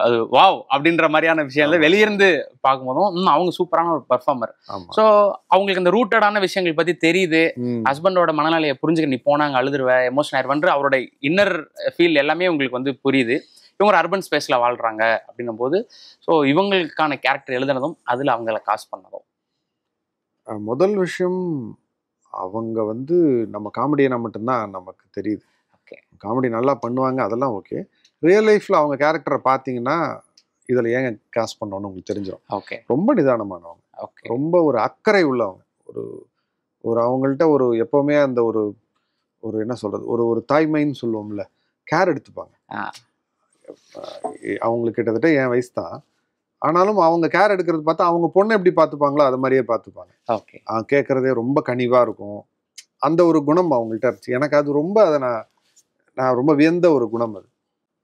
அது வாவ் அப்படின்ற மாதிரியான விஷயம் வெளியிருந்து பார்க்கும்போதும் இன்னும் அவங்க சூப்பரான ஒரு பர்ஃபார்மர் ஸோ அவங்களுக்கு அந்த ரூட்டடான விஷயங்கள் பத்தி தெரியுது ஹஸ்பண்டோட மனநிலையை புரிஞ்சுக்க நீ போனாங்க அழுதுருவேன் எமோஷன் ஆயிடுவன்ற அவரோட இன்னர் ஃபீல் எல்லாமே உங்களுக்கு வந்து புரியுது இவங்க ஒரு அர்பன் ஸ்பேஸில் வாழ்கிறாங்க அப்படின்னும் போது ஸோ இவங்களுக்கான கேரக்டர் எழுதுனதும் அதில் அவங்கள காசு பண்ணதும் முதல் விஷயம் அவங்க வந்து நம்ம காமெடியனா மட்டும்தான் நமக்கு தெரியுது காமெடி நல்லா பண்ணுவாங்க அதெல்லாம் ஓகே ரியல் லைஃப்பில் அவங்க கேரக்டரை பார்த்தீங்கன்னா இதில் ஏங்க காசு பண்ணோன்னு உங்களுக்கு தெரிஞ்சிடும் ஓகே ரொம்ப நிதானமானவங்க ஓகே ரொம்ப ஒரு அக்கறை உள்ளவங்க ஒரு ஒரு அவங்கள்ட்ட ஒரு எப்போவுமே அந்த ஒரு ஒரு என்ன சொல்கிறது ஒரு ஒரு தாய்மைன்னு சொல்லுவோம்ல கேர் எடுத்துப்பாங்க அவங்களுக்கு கிட்டத்தட்ட என் வயசு தான் ஆனாலும் அவங்க கேர் எடுக்கிறது பார்த்தா அவங்க பொண்ணை எப்படி பார்த்துப்பாங்களோ அது மாதிரியே பார்த்துப்பாங்க ஓகே கேட்குறதே ரொம்ப கனிவாக இருக்கும் அந்த ஒரு குணம் அவங்கள்ட்ட இருந்துச்சு எனக்கு அது ரொம்ப அதை நான் நான் ரொம்ப வியந்த ஒரு குணம் அது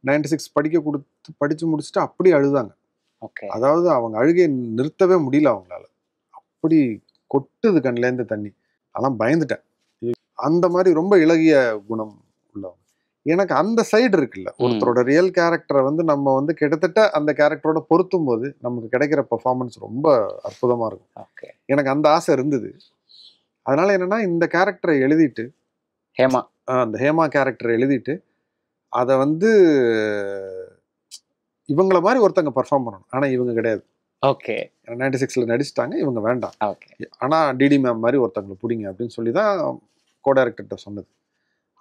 நைன்டி சிக்ஸ் படிக்க கொடுத்து படித்து முடிச்சுட்டு அப்படி அழுதாங்க அதாவது அவங்க அழுகை நிறுத்தவே முடியல அவங்களால அப்படி கொட்டுது கண்ணிலேருந்து தண்ணி அதெல்லாம் பயந்துட்டேன் அந்த மாதிரி ரொம்ப இலகிய குணம் உள்ளவங்க எனக்கு அந்த சைடு இருக்குல்ல ஒருத்தரோட ரியல் கேரக்டரை வந்து நம்ம வந்து கிட்டத்தட்ட அந்த கேரக்டரோட பொருத்தும் போது நமக்கு கிடைக்கிற பர்ஃபார்மன்ஸ் ரொம்ப அற்புதமாக இருக்கும் எனக்கு அந்த ஆசை இருந்தது அதனால என்னன்னா இந்த கேரக்டரை எழுதிட்டு ஹேமா அந்த ஹேமா கேரக்டர் எழுதிட்டு அதை வந்து இவங்கள மாதிரி ஒருத்தங்க பர்ஃபார்ம் பண்ணணும் ஆனால் இவங்க கிடையாது ஓகே நைன்டி சிக்ஸில் நடிச்சிட்டாங்க இவங்க வேண்டாம் ஓகே ஆனால் டிடி மேம் மாதிரி ஒருத்தங்களை பிடிங்க அப்படின்னு சொல்லி தான் கோ டேரக்டர்கிட்ட சொன்னது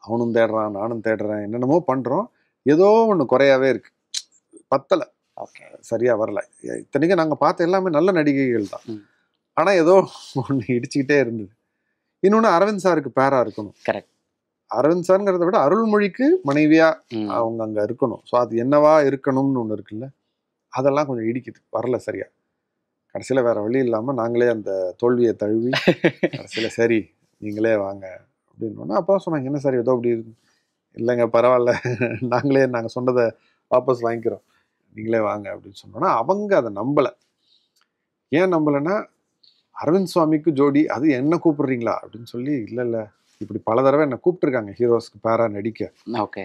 அவனும் தேடுறான் நானும் தேடுறேன் என்னென்னமோ பண்ணுறோம் ஏதோ ஒன்று குறையாவே இருக்குது பத்தலை ஓகே சரியாக வரல இத்தனைக்கும் நாங்கள் பார்த்த எல்லாமே நல்ல நடிகைகள் தான் ஆனால் ஏதோ ஒன்று இடிச்சுக்கிட்டே இருந்தது இன்னொன்று அரவிந்த் சாருக்கு பேராக இருக்கணும் கரெக்ட் அருண் சார்ங்கிறத விட அருள்மொழிக்கு மனைவியா அவங்க அங்க இருக்கணும் ஸோ அது என்னவா இருக்கணும்னு ஒன்று இருக்குல்ல அதெல்லாம் கொஞ்சம் இடிக்குது வரல சரியா கடைசியில் வேற வழி இல்லாமல் நாங்களே அந்த தோல்வியை தழுவி கடைசியில் சரி நீங்களே வாங்க அப்படின்னு அப்பா சொன்னாங்க என்ன சார் ஏதோ அப்படி இருக்கு இல்லைங்க பரவாயில்ல நாங்களே நாங்கள் சொன்னதை வாபஸ் வாங்கிக்கிறோம் நீங்களே வாங்க அப்படின்னு சொன்னோன்னா அவங்க அதை நம்பலை ஏன் நம்பலைன்னா அரவிந்த் சுவாமிக்கு ஜோடி அது என்ன கூப்பிடுறீங்களா அப்படின்னு சொல்லி இல்லை இல்லை இப்படி பல தடவை என்னை கூப்பிட்டுருக்காங்க ஹீரோஸ்க்கு பேரா நடிக்க ஓகே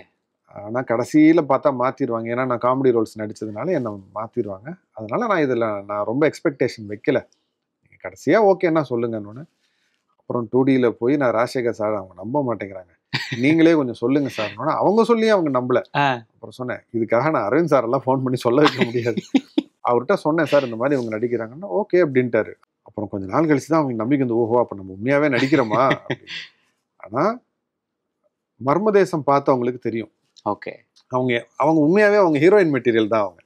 ஆனால் கடைசியில் பார்த்தா மாற்றிடுவாங்க ஏன்னா நான் காமெடி ரோல்ஸ் நடித்ததுனால என்னை மாற்றிடுவாங்க அதனால் நான் இதில் நான் ரொம்ப எக்ஸ்பெக்டேஷன் வைக்கல நீங்கள் கடைசியாக ஓகேன்னா சொல்லுங்கன்னு அப்புறம் டூடியில் போய் நான் ராஜசேகர் சார் அவங்க நம்ப மாட்டேங்கிறாங்க நீங்களே கொஞ்சம் சொல்லுங்க சார் அவங்க சொல்லி அவங்க நம்பல அப்புறம் சொன்னேன் இதுக்காக நான் அரவிந்த் சார் எல்லாம் ஃபோன் பண்ணி சொல்ல வைக்க முடியாது அவர்கிட்ட சொன்னேன் சார் இந்த மாதிரி இவங்க நடிக்கிறாங்கன்னா ஓகே அப்படின்ட்டாரு அப்புறம் கொஞ்ச நாள் கழிச்சு தான் அவங்க நம்பிக்கை வந்து ஓஹோ அப்போ நம்ம உண்மையாகவே நடிக்கிறோமா ஆனால் மர்ம தேசம் பார்த்தவங்களுக்கு தெரியும் ஓகே அவங்க அவங்க உண்மையாகவே அவங்க ஹீரோயின் மெட்டீரியல் தான் அவங்க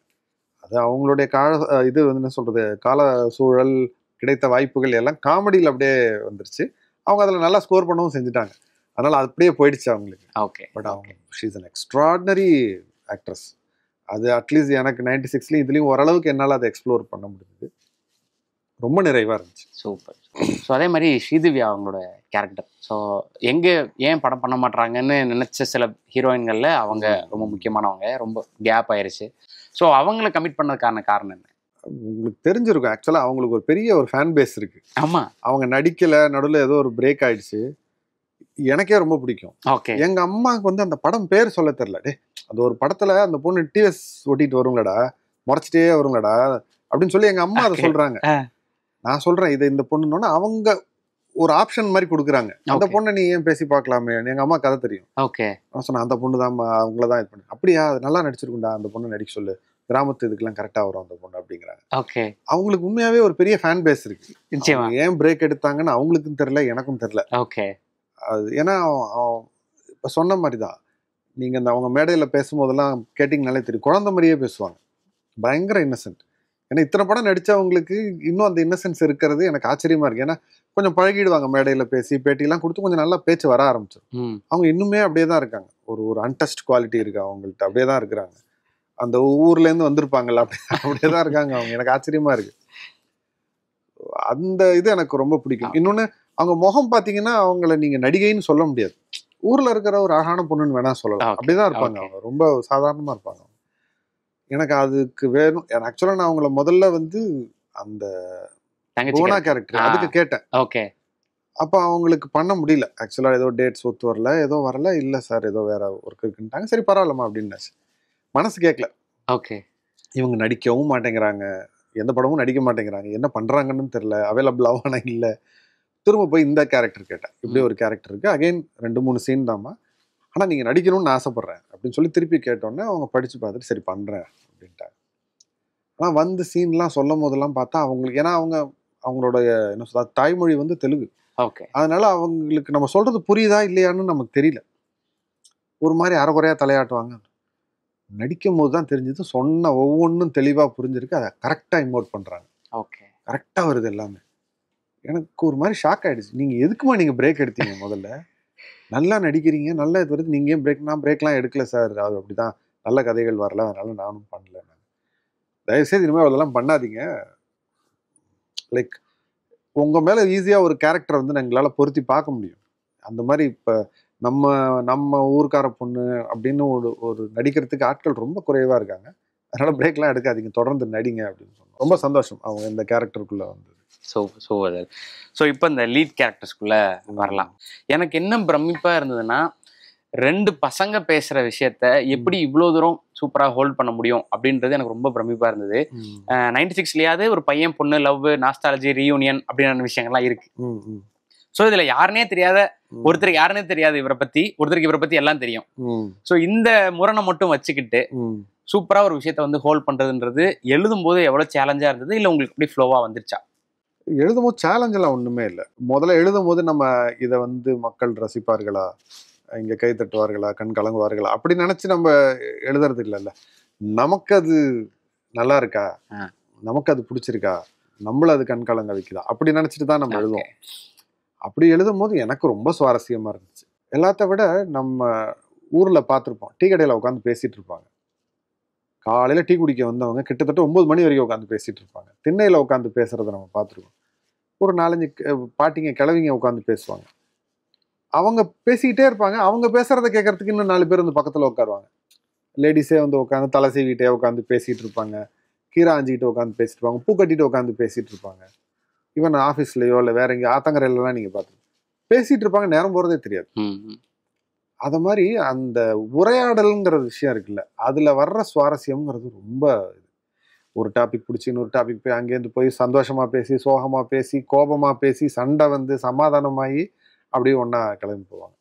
அது அவங்களுடைய கால இது வந்து என்ன சொல்கிறது கால சூழல் கிடைத்த வாய்ப்புகள் எல்லாம் காமெடியில் அப்படியே வந்துருச்சு அவங்க அதில் நல்லா ஸ்கோர் பண்ணவும் செஞ்சுட்டாங்க அதனால் அப்படியே போயிடுச்சு அவங்களுக்கு ஓகே பட் அவங்க ஷீஸ் அன் எக்ஸ்ட்ராடினரி ஆக்ட்ரஸ் அது அட்லீஸ்ட் எனக்கு நைன்டி சிக்ஸ்லேயும் இதுலேயும் ஓரளவுக்கு என்னால் அதை எக்ஸ்ப்ளோர் பண்ண முடிஞ்சது ரொம்ப நிறைவாக இருந்துச்சு சூப்பர் ஸோ அதே மாதிரி ஸ்ரீதிவ்யா அவங்களோட கேரக்டர் ஸோ எங்கே ஏன் படம் பண்ண மாட்டாங்கன்னு நினச்ச சில ஹீரோயின்களில் அவங்க ரொம்ப முக்கியமானவங்க ரொம்ப கேப் ஆயிடுச்சு ஸோ அவங்கள கமிட் பண்ணதுக்கான காரணம் என்ன உங்களுக்கு தெரிஞ்சிருக்கும் ஆக்சுவலாக அவங்களுக்கு ஒரு பெரிய ஒரு ஃபேன் பேஸ் இருக்குது ஆமாம் அவங்க நடிக்கலை நடுவில் ஏதோ ஒரு பிரேக் ஆயிடுச்சு எனக்கே ரொம்ப பிடிக்கும் ஓகே எங்கள் அம்மாவுக்கு வந்து அந்த படம் பேர் சொல்ல தெரில டே அந்த ஒரு படத்தில் அந்த பொண்ணு டிஎஸ் ஒட்டிகிட்டு வருங்களடா முறைச்சிட்டே வருங்களடா அப்படின்னு சொல்லி எங்கள் அம்மா அதை சொல்கிறாங்க நான் சொல்றேன் இது இந்த பொண்ணுன்னு அவங்க ஒரு ஆப்ஷன் மாதிரி கொடுக்குறாங்க அந்த பொண்ணை நீ ஏன் பேசி பார்க்கலாமே எங்கள் அம்மா கதை தெரியும் ஓகே நான் சொன்னேன் அந்த பொண்ணு தான் அவங்கள தான் இது பண்ணு அப்படியா அது நல்லா நடிச்சிருக்குண்டா அந்த பொண்ணை நடிக்க சொல்லு கிராமத்து இதுக்கெல்லாம் கரெக்டாக வரும் அந்த பொண்ணு அப்படிங்கிறாங்க ஓகே அவங்களுக்கு உண்மையாகவே ஒரு பெரிய ஃபேன் பேஸ் இருக்கு நிச்சயமா ஏன் பிரேக் எடுத்தாங்கன்னு அவங்களுக்கும் தெரில எனக்கும் தெரில ஓகே அது ஏன்னா இப்போ சொன்ன மாதிரி தான் நீங்கள் அந்த அவங்க மேடையில் பேசும்போதெல்லாம் கேட்டிங்கனாலே தெரியும் குழந்த மாதிரியே பேசுவாங்க பயங்கர இன்னசென்ட் ஏன்னா இத்தனை படம் நடித்தவங்களுக்கு இன்னும் அந்த இன்னசென்ஸ் இருக்கிறது எனக்கு ஆச்சரியமாக இருக்குது ஏன்னா கொஞ்சம் பழகிடுவாங்க மேடையில் பேசி பேட்டிலாம் கொடுத்து கொஞ்சம் நல்லா பேச்சு வர ஆரம்பிச்சிடும் அவங்க இன்னுமே அப்படியே தான் இருக்காங்க ஒரு ஒரு அன்டஸ்ட் குவாலிட்டி இருக்குது அவங்கள்ட்ட அப்படியே தான் இருக்கிறாங்க அந்த ஊர்லேருந்து வந்திருப்பாங்கல்ல அப்படியே அப்படியே தான் இருக்காங்க அவங்க எனக்கு ஆச்சரியமாக இருக்குது அந்த இது எனக்கு ரொம்ப பிடிக்கும் இன்னொன்று அவங்க முகம் பார்த்தீங்கன்னா அவங்கள நீங்கள் நடிகைன்னு சொல்ல முடியாது ஊரில் இருக்கிற ஒரு அழகான பொண்ணுன்னு வேணால் சொல்லலாம் அப்படிதான் இருப்பாங்க அவங்க ரொம்ப சாதாரணமாக இருப்பாங்க எனக்கு அதுக்கு வேணும் ஆக்சுவலாக நான் அவங்கள முதல்ல வந்து அந்த ஓனா கேரக்டர் அதுக்கு கேட்டேன் ஓகே அப்போ அவங்களுக்கு பண்ண முடியல ஆக்சுவலாக ஏதோ டேட்ஸ் ஒத்து வரல ஏதோ வரல இல்லை சார் ஏதோ வேற ஒர்க் இருக்குன்ட்டாங்க சரி பரவாயில்லம்மா அப்படின்னு மனசு கேட்கல ஓகே இவங்க நடிக்கவும் மாட்டேங்கிறாங்க எந்த படமும் நடிக்க மாட்டேங்கிறாங்க என்ன பண்ணுறாங்கன்னு தெரில அவைலபிளாக நான் இல்லை திரும்ப போய் இந்த கேரக்டர் கேட்டேன் இப்படி ஒரு கேரக்டர் இருக்குது அகைன் ரெண்டு மூணு சீன் தாம்மா ஆனால் நீங்கள் நடிக்கணும்னு ஆசைப்பட்றேன் அப்படின்னு சொல்லி திருப்பி கேட்டோன்னே அவங்க படித்து பார்த்துட்டு சரி பண்ணுறேன் அப்படின்ட்டாங்க ஆனால் வந்து சீன்லாம் சொல்லும் போதெல்லாம் பார்த்தா அவங்களுக்கு ஏன்னா அவங்க அவங்களோட என்ன சொல்ற தாய்மொழி வந்து தெலுங்கு ஓகே அதனால அவங்களுக்கு நம்ம சொல்றது புரியுதா இல்லையான்னு நமக்கு தெரியல ஒரு மாதிரி அறகுறையாக தலையாட்டுவாங்க நடிக்கும் போது தான் தெரிஞ்சது சொன்ன ஒவ்வொன்றும் தெளிவாக புரிஞ்சிருக்கு அதை கரெக்டாக இமோட் பண்ணுறாங்க ஓகே கரெக்டாக வருது எல்லாமே எனக்கு ஒரு மாதிரி ஷாக் ஆகிடுச்சு நீங்கள் எதுக்குமா நீங்கள் பிரேக் எடுத்தீங்க முதல்ல நல்லா நடிக்கிறீங்க நல்லா இது வருது நீங்கள் ஏன் பிரேக் நான் பிரேக்லாம் எடுக்கல சார் அது அப்படி தான் நல்ல கதைகள் வரல அதனால நானும் பண்ணல நான் தயவுசெய்து இனிமேல் அதெல்லாம் பண்ணாதீங்க லைக் உங்கள் மேலே ஈஸியாக ஒரு கேரக்டர் வந்து எங்களால் பொருத்தி பார்க்க முடியும் அந்த மாதிரி இப்போ நம்ம நம்ம ஊருக்கார பொண்ணு அப்படின்னு ஒரு ஒரு நடிக்கிறதுக்கு ஆட்கள் ரொம்ப குறைவாக இருக்காங்க அதனால் பிரேக்லாம் எடுக்காதீங்க தொடர்ந்து நடிங்க அப்படின்னு சொன்னோம் ரொம்ப சந்தோஷம் அவங்க இந்த கேரக்டருக்குள்ளே வந்தது சோ ஸோ இப்போ இந்த லீட் கேரக்டர்ஸ்குள்ளே வரலாம் எனக்கு என்ன பிரமிப்பாக இருந்ததுன்னா ரெண்டு பசங்க பேசுகிற விஷயத்த எப்படி இவ்வளோ தூரம் சூப்பராக ஹோல்ட் பண்ண முடியும் அப்படின்றது எனக்கு ரொம்ப பிரமிப்பாக இருந்தது நைன்டி சிக்ஸ்லேயாவது ஒரு பையன் பொண்ணு லவ் நாஸ்டாலஜி ரீயூனியன் அப்படின்னு விஷயங்கள்லாம் இருக்கு ஸோ இதில் யாருனே தெரியாத ஒருத்தருக்கு யாருனே தெரியாது இவரை பற்றி ஒருத்தருக்கு இவரை பற்றி எல்லாம் தெரியும் ஸோ இந்த முரணை மட்டும் வச்சுக்கிட்டு சூப்பராக ஒரு விஷயத்த வந்து ஹோல்ட் பண்ணுறதுன்றது எழுதும் போது எவ்வளோ சேலஞ்சாக இருந்தது இல்லை உங்களுக்கு எப்படி ஃப்ளோவாக வந்துருச்சா எழுதும் போது சேலஞ்செல்லாம் ஒன்றுமே இல்லை முதல்ல எழுதும் போது நம்ம இதை வந்து மக்கள் ரசிப்பார்களா இங்கே கை தட்டுவார்களா கண் கலங்குவார்களா அப்படி நினச்சி நம்ம எழுதுறது இல்லைல்ல நமக்கு அது நல்லா இருக்கா நமக்கு அது பிடிச்சிருக்கா நம்மள அது கண் கலங்க வைக்குதா அப்படி நினச்சிட்டு தான் நம்ம எழுதுவோம் அப்படி எழுதும் போது எனக்கு ரொம்ப சுவாரஸ்யமாக இருந்துச்சு எல்லாத்த விட நம்ம ஊரில் பார்த்துருப்போம் டீ கடையில் உட்காந்து பேசிகிட்டு இருப்பாங்க காலையில் டீ குடிக்க வந்தவங்க கிட்டத்தட்ட ஒம்பது மணி வரைக்கும் உட்காந்து பேசிகிட்டு இருப்பாங்க திண்ணையில் உட்காந்து பேசுகிறத நம்ம பார்த்துருக்கோம் ஒரு நாலஞ்சு பாட்டிங்க கிளவிங்க உட்காந்து பேசுவாங்க அவங்க பேசிக்கிட்டே இருப்பாங்க அவங்க பேசுகிறத கேட்கறதுக்கு இன்னும் நாலு பேர் வந்து பக்கத்தில் உட்காருவாங்க லேடிஸே வந்து உட்காந்து தலை செய்கிட்டே உட்காந்து பேசிகிட்டு இருப்பாங்க கீரை அஞ்சிக்கிட்டு உட்காந்து பேசிட்டு இருப்பாங்க பூ கட்டிட்டு உட்காந்து பேசிகிட்டு இருப்பாங்க ஈவன் ஆஃபீஸ்லையோ இல்லை வேற எங்கேயோ ஆத்தங்கரையிலலாம் நீங்கள் பார்த்துருக்கோம் பேசிகிட்டு இருப்பாங்க நேரம் போகிறதே தெரியாது அது மாதிரி அந்த உரையாடலுங்கிற விஷயம் இருக்குல்ல அதில் வர்ற சுவாரஸ்யம்ங்கிறது ரொம்ப ஒரு டாபிக் பிடிச்சி இன்னொரு டாபிக் போய் அங்கேருந்து போய் சந்தோஷமாக பேசி சோகமாக பேசி கோபமாக பேசி சண்டை வந்து சமாதானமாகி அப்படியே ஒன்றா கிளம்பி போவாங்க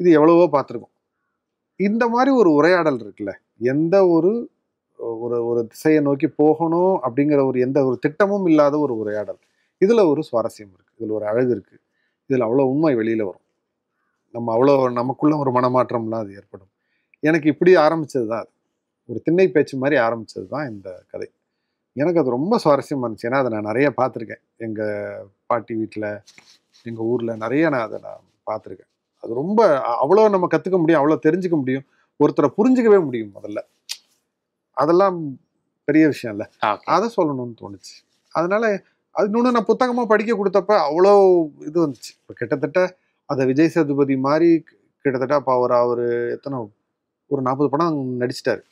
இது எவ்வளவோ பார்த்துருக்கோம் இந்த மாதிரி ஒரு உரையாடல் இருக்குல்ல எந்த ஒரு ஒரு ஒரு திசையை நோக்கி போகணும் அப்படிங்கிற ஒரு எந்த ஒரு திட்டமும் இல்லாத ஒரு உரையாடல் இதில் ஒரு சுவாரஸ்யம் இருக்குது இதில் ஒரு அழகு இருக்குது இதில் அவ்வளோ உண்மை வெளியில் வரும் நம்ம அவ்வளோ நமக்குள்ள ஒரு மனமாற்றம்லாம் அது ஏற்படும் எனக்கு இப்படி ஆரம்பித்தது தான் அது ஒரு திண்ணை பேச்சு மாதிரி ஆரம்பித்தது தான் இந்த கதை எனக்கு அது ரொம்ப சுவாரஸ்யமாக இருந்துச்சு ஏன்னா அதை நான் நிறைய பார்த்துருக்கேன் எங்கள் பாட்டி வீட்டில் எங்கள் ஊரில் நிறைய நான் அதை நான் பார்த்துருக்கேன் அது ரொம்ப அவ்வளோ நம்ம கற்றுக்க முடியும் அவ்வளோ தெரிஞ்சுக்க முடியும் ஒருத்தரை புரிஞ்சிக்கவே முடியும் முதல்ல அதெல்லாம் பெரிய விஷயம் இல்லை அதை சொல்லணும்னு தோணுச்சு அதனால அது இன்னொன்று நான் புத்தகமாக படிக்க கொடுத்தப்ப அவ்வளோ இது வந்துச்சு இப்போ கிட்டத்தட்ட அதை விஜய் சேதுபதி மாதிரி கிட்டத்தட்ட அப்போ அவர் அவர் எத்தனை ஒரு நாற்பது படம் நடிச்சிட்டாரு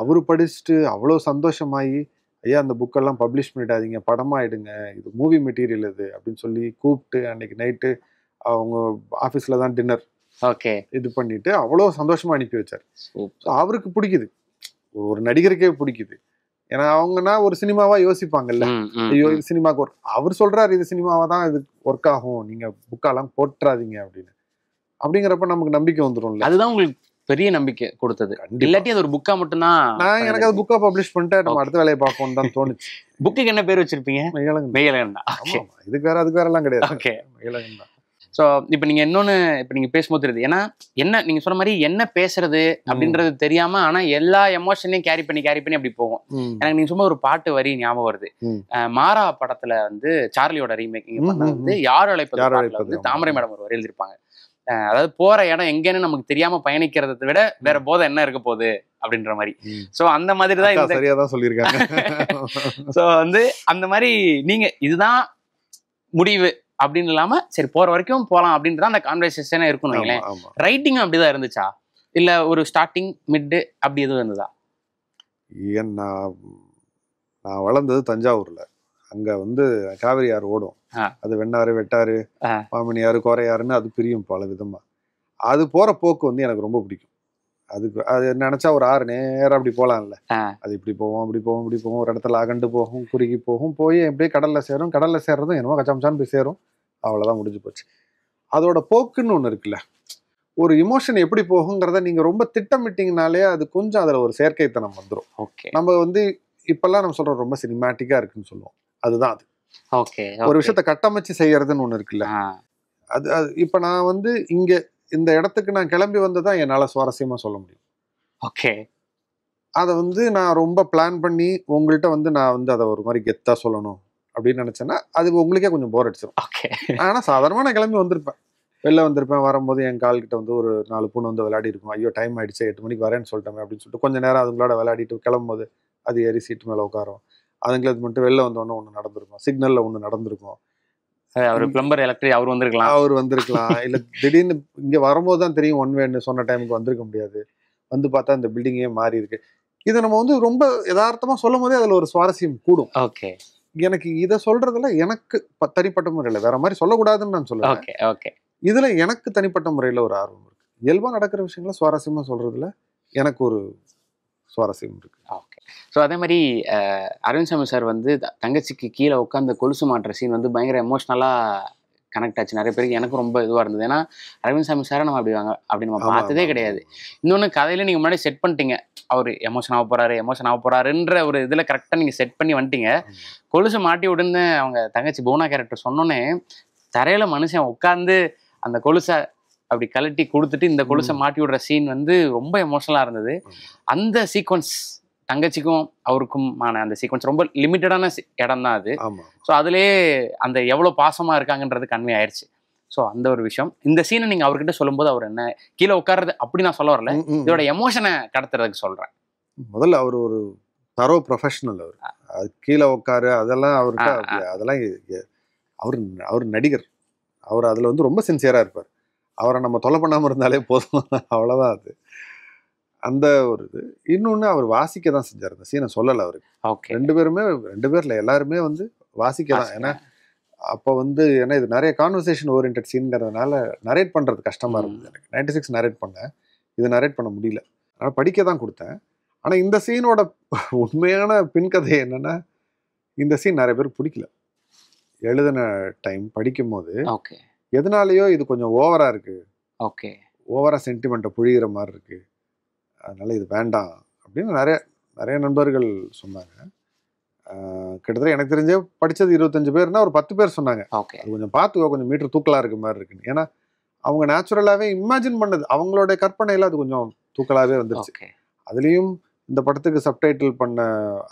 அவர் படிச்சுட்டு அவ்வளோ சந்தோஷமாயி ஐயா அந்த புக்கெல்லாம் பப்ளிஷ் பண்ணிடாதீங்க படமாயிடுங்க இது மூவி மெட்டீரியல் இது அப்படின்னு சொல்லி கூப்பிட்டு அன்னைக்கு நைட்டு அவங்க ஆஃபீஸில் தான் டின்னர் ஓகே இது பண்ணிட்டு அவ்வளோ சந்தோஷமா அனுப்பி வச்சார் அவருக்கு பிடிக்குது ஒரு நடிகருக்கே பிடிக்குது ஏன்னா அவங்கன்னா ஒரு சினிமாவா யோசிப்பாங்கல்ல ஐயோ இது சினிமாவுக்கு ஒர்க் அவர் சொல்றாரு இது சினிமாவா தான் இது ஒர்க் ஆகும் நீங்க புக்காலாம் போட்டுறாதீங்க அப்படின்னு அப்படிங்கிறப்ப நமக்கு நம்பிக்கை வந்துடும் அதுதான் உங்களுக்கு பெரிய நம்பிக்கை கொடுத்தது இல்லாட்டி அது ஒரு புக்கா மட்டும்தான் நான் எனக்கு அது புக்கா பப்ளிஷ் பண்ணிட்டு நம்ம அடுத்த வேலையை பார்ப்போம் தான் தோணுச்சு புக்குக்கு என்ன பேர் வச்சிருப்பீங்க மெய்யலகன் மெய்யலகன் இதுக்கு வேற அதுக்கு வேற எல்லாம் கிடையாது ஓகே தான் ஸோ இப்போ நீங்கள் இன்னொன்று இப்போ நீங்கள் பேசும்போது தெரியுது ஏன்னா என்ன நீங்கள் சொன்ன மாதிரி என்ன பேசுறது அப்படின்றது தெரியாமல் ஆனால் எல்லா எமோஷனையும் கேரி பண்ணி கேரி பண்ணி அப்படி போகும் எனக்கு நீங்கள் சும்மா ஒரு பாட்டு வரி ஞாபகம் வருது மாரா படத்தில் வந்து சார்லியோட ரீமேக்கிங் வந்து யார் அழைப்பது வந்து தாமரை மேடம் ஒரு வரி எழுதியிருப்பாங்க அதாவது போற இடம் எங்கன்னு நமக்கு தெரியாம பயணிக்கிறத விட வேற போதை என்ன இருக்க போகுது அப்படின்ற மாதிரி சோ அந்த மாதிரி தான் சரியாக தான் சொல்லியிருக்காங்க சோ வந்து அந்த மாதிரி நீங்க இதுதான் முடிவு அப்படின்னு இல்லாம சரி போற வரைக்கும் போலாம் அப்படின்னு தான் அந்த கான்வர்சேஷனே இருக்கும் ரைட்டிங் அப்படிதான் இருந்துச்சா இல்ல ஒரு ஸ்டார்டிங் மிட் அப்படி எதுவும் இருந்ததா ஏன் நான் நான் வளர்ந்தது தஞ்சாவூர்ல அங்க வந்து காவிரி ஆறு ஓடும் அது வெண்ணாறு வெட்டாறு பாமணியாறு கோரையாருன்னு அது பிரியும் பல விதமா அது போற போக்கு வந்து எனக்கு ரொம்ப பிடிக்கும் அதுக்கு அது நினைச்சா ஒரு ஆறு நேரம் அப்படி போகலாம்ல அது இப்படி போவோம் அப்படி போவோம் இப்படி போவோம் ஒரு இடத்துல அகண்டு போகும் குறுகி போகும் போய் எப்படியே கடல்ல சேரும் கடல்ல சேர்றதும் என்னமோ கச்சாமச்சான்னு போய் சேரும் அவ்வளவுதான் முடிஞ்சு போச்சு அதோட போக்குன்னு ஒன்று இருக்குல்ல ஒரு இமோஷன் எப்படி போகுங்கிறத நீங்க ரொம்ப திட்டமிட்டீங்கனாலே அது கொஞ்சம் அதுல ஒரு செயற்கைத்தனம் வந்துடும் ஓகே நம்ம வந்து இப்பெல்லாம் நம்ம சொல்றோம் ரொம்ப சினிமேட்டிக்கா இருக்குன்னு சொல்லுவோம் அதுதான் அது ஓகே ஒரு விஷயத்த கட்டமைச்சு செய்யறதுன்னு ஒன்று இருக்குல்ல அது அது இப்போ நான் வந்து இங்கே இந்த இடத்துக்கு நான் கிளம்பி வந்து தான் என்னால் சுவாரஸ்யமாக சொல்ல முடியும் ஓகே அதை வந்து நான் ரொம்ப பிளான் பண்ணி உங்கள்கிட்ட வந்து நான் வந்து அதை ஒரு மாதிரி கெத்தாக சொல்லணும் அப்படின்னு நினச்சேன்னா அது உங்களுக்கே கொஞ்சம் போர் அடிச்சிடும் ஓகே ஆனால் சாதாரணமாக நான் கிளம்பி வந்திருப்பேன் வெளில வந்திருப்பேன் வரும்போது என் கால்கிட்ட வந்து ஒரு நாலு பூனை வந்து விளையாடி இருக்கும் ஐயோ டைம் ஆகிடுச்சு எட்டு மணிக்கு வரேன்னு சொல்லிட்டேன் அப்படின்னு சொல்லிட்டு கொஞ்சம் நேரம் அதுங்களோட விளையாடிட்டு கிளம்பும்போது அது ஏறி சீட்டு மேலே உட்காரும் அதுங்களுக்கு மட்டும் வெளில வந்தோடனே ஒன்று நடந்திருக்கும் சிக்னலில் ஒன்று நடந்திருக்கும் அவர் பிளம்பர் எலக்ட்ரிக் அவர் வந்திருக்கலாம் அவர் வந்திருக்கலாம் இல்ல திடீர்னு இங்க வரும்போது தான் தெரியும் ஒன் வேன்னு சொன்ன டைமுக்கு வந்திருக்க முடியாது வந்து பார்த்தா இந்த பில்டிங்கே மாறி இருக்கு இதை நம்ம வந்து ரொம்ப யதார்த்தமா சொல்லும் போதே அதுல ஒரு சுவாரஸ்யம் கூடும் ஓகே எனக்கு இதை சொல்றதுல எனக்கு தனிப்பட்ட முறையில் வேற மாதிரி சொல்லக்கூடாதுன்னு நான் சொல்லுவேன் ஓகே ஓகே இதுல எனக்கு தனிப்பட்ட முறையில் ஒரு ஆர்வம் இருக்கு இயல்பாக நடக்கிற விஷயங்கள சுவாரஸ்யமா சொல்றதுல எனக்கு ஒரு சுவாரஸ்யம் இருக்கு ஸோ அதே மாதிரி அரவிந்த் சாமி சார் வந்து தங்கச்சிக்கு கீழே உட்காந்து கொலுசு மாட்டுற சீன் வந்து பயங்கர எமோஷ்னலாக கனெக்ட் ஆச்சு நிறைய பேருக்கு எனக்கு ரொம்ப இதுவாக இருந்தது ஏன்னா அரவிந்த் சாமி சாரை நம்ம அப்படி வாங்க அப்படி நம்ம பார்த்ததே கிடையாது இன்னொன்று கதையில நீங்கள் முன்னாடி செட் பண்ணிட்டீங்க அவர் எமோஷன் ஆக போகிறாரு எமோஷன் ஆக போகிறாருன்ற ஒரு இதில் கரெக்டாக நீங்கள் செட் பண்ணி வந்துட்டீங்க கொலுசு மாட்டி விடுன்னு அவங்க தங்கச்சி போனா கேரக்டர் சொன்னோன்னே தரையில் மனுஷன் உட்காந்து அந்த கொலுசை அப்படி கழட்டி கொடுத்துட்டு இந்த கொலுசை மாட்டி விடுற சீன் வந்து ரொம்ப எமோஷனலாக இருந்தது அந்த சீக்வன்ஸ் தங்கச்சிக்கும் அவருக்குமான அந்த சீக்வன்ஸ் ரொம்ப லிமிட்டடான இடம் தான் அது ஸோ அதுலேயே அந்த எவ்வளோ பாசமாக இருக்காங்கன்றது கன்வே ஆயிடுச்சு ஸோ அந்த ஒரு விஷயம் இந்த சீனை நீங்கள் அவர்கிட்ட சொல்லும்போது அவர் என்ன கீழே உட்கார்றது அப்படி நான் சொல்ல வரல இதோட எமோஷனை கடத்துறதுக்கு சொல்கிறேன் முதல்ல அவர் ஒரு தரோ ப்ரொஃபஷனல் அவர் அது கீழே உட்காரு அதெல்லாம் அவர்கிட்ட அதெல்லாம் அவர் அவர் நடிகர் அவர் அதில் வந்து ரொம்ப சின்சியராக இருப்பார் அவரை நம்ம தொலை பண்ணாமல் இருந்தாலே போதும் அவ்வளோதான் அது அந்த ஒரு இது இன்னொன்று அவர் வாசிக்க தான் செஞ்சார் அந்த சீனை சொல்லலை அவருக்கு ஓகே ரெண்டு பேருமே ரெண்டு பேரில் எல்லாருமே வந்து வாசிக்க தான் ஏன்னா அப்போ வந்து ஏன்னா இது நிறைய கான்வர்சேஷன் ஓரியன்ட் சீன்கிறதுனால நரேட் பண்ணுறது கஷ்டமாக இருந்தது எனக்கு நைன்டி சிக்ஸ் நரேட் பண்ணேன் இது நரேட் பண்ண முடியல ஆனால் படிக்க தான் கொடுத்தேன் ஆனால் இந்த சீனோட உண்மையான பின்கதை என்னென்னா இந்த சீன் நிறைய பேருக்கு பிடிக்கல எழுதின டைம் படிக்கும் போது எதனாலேயோ இது கொஞ்சம் ஓவராக இருக்குது ஓகே ஓவராக சென்டிமெண்ட்டை புழிகிற மாதிரி இருக்குது அதனால் இது வேண்டாம் அப்படின்னு நிறைய நிறைய நண்பர்கள் சொன்னாங்க கிட்டத்தட்ட எனக்கு தெரிஞ்ச படித்தது இருபத்தஞ்சு பேர்னா ஒரு பத்து பேர் சொன்னாங்க ஓகே அது கொஞ்சம் பார்த்துக்கோ கொஞ்சம் மீட்டர் தூக்கலாக இருக்க மாதிரி இருக்குன்னு ஏன்னா அவங்க நேச்சுரலாகவே இமேஜின் பண்ணது அவங்களோட கற்பனையில் அது கொஞ்சம் தூக்கலாகவே வந்துருச்சு அதுலேயும் இந்த படத்துக்கு சப்டைட்டில் பண்ண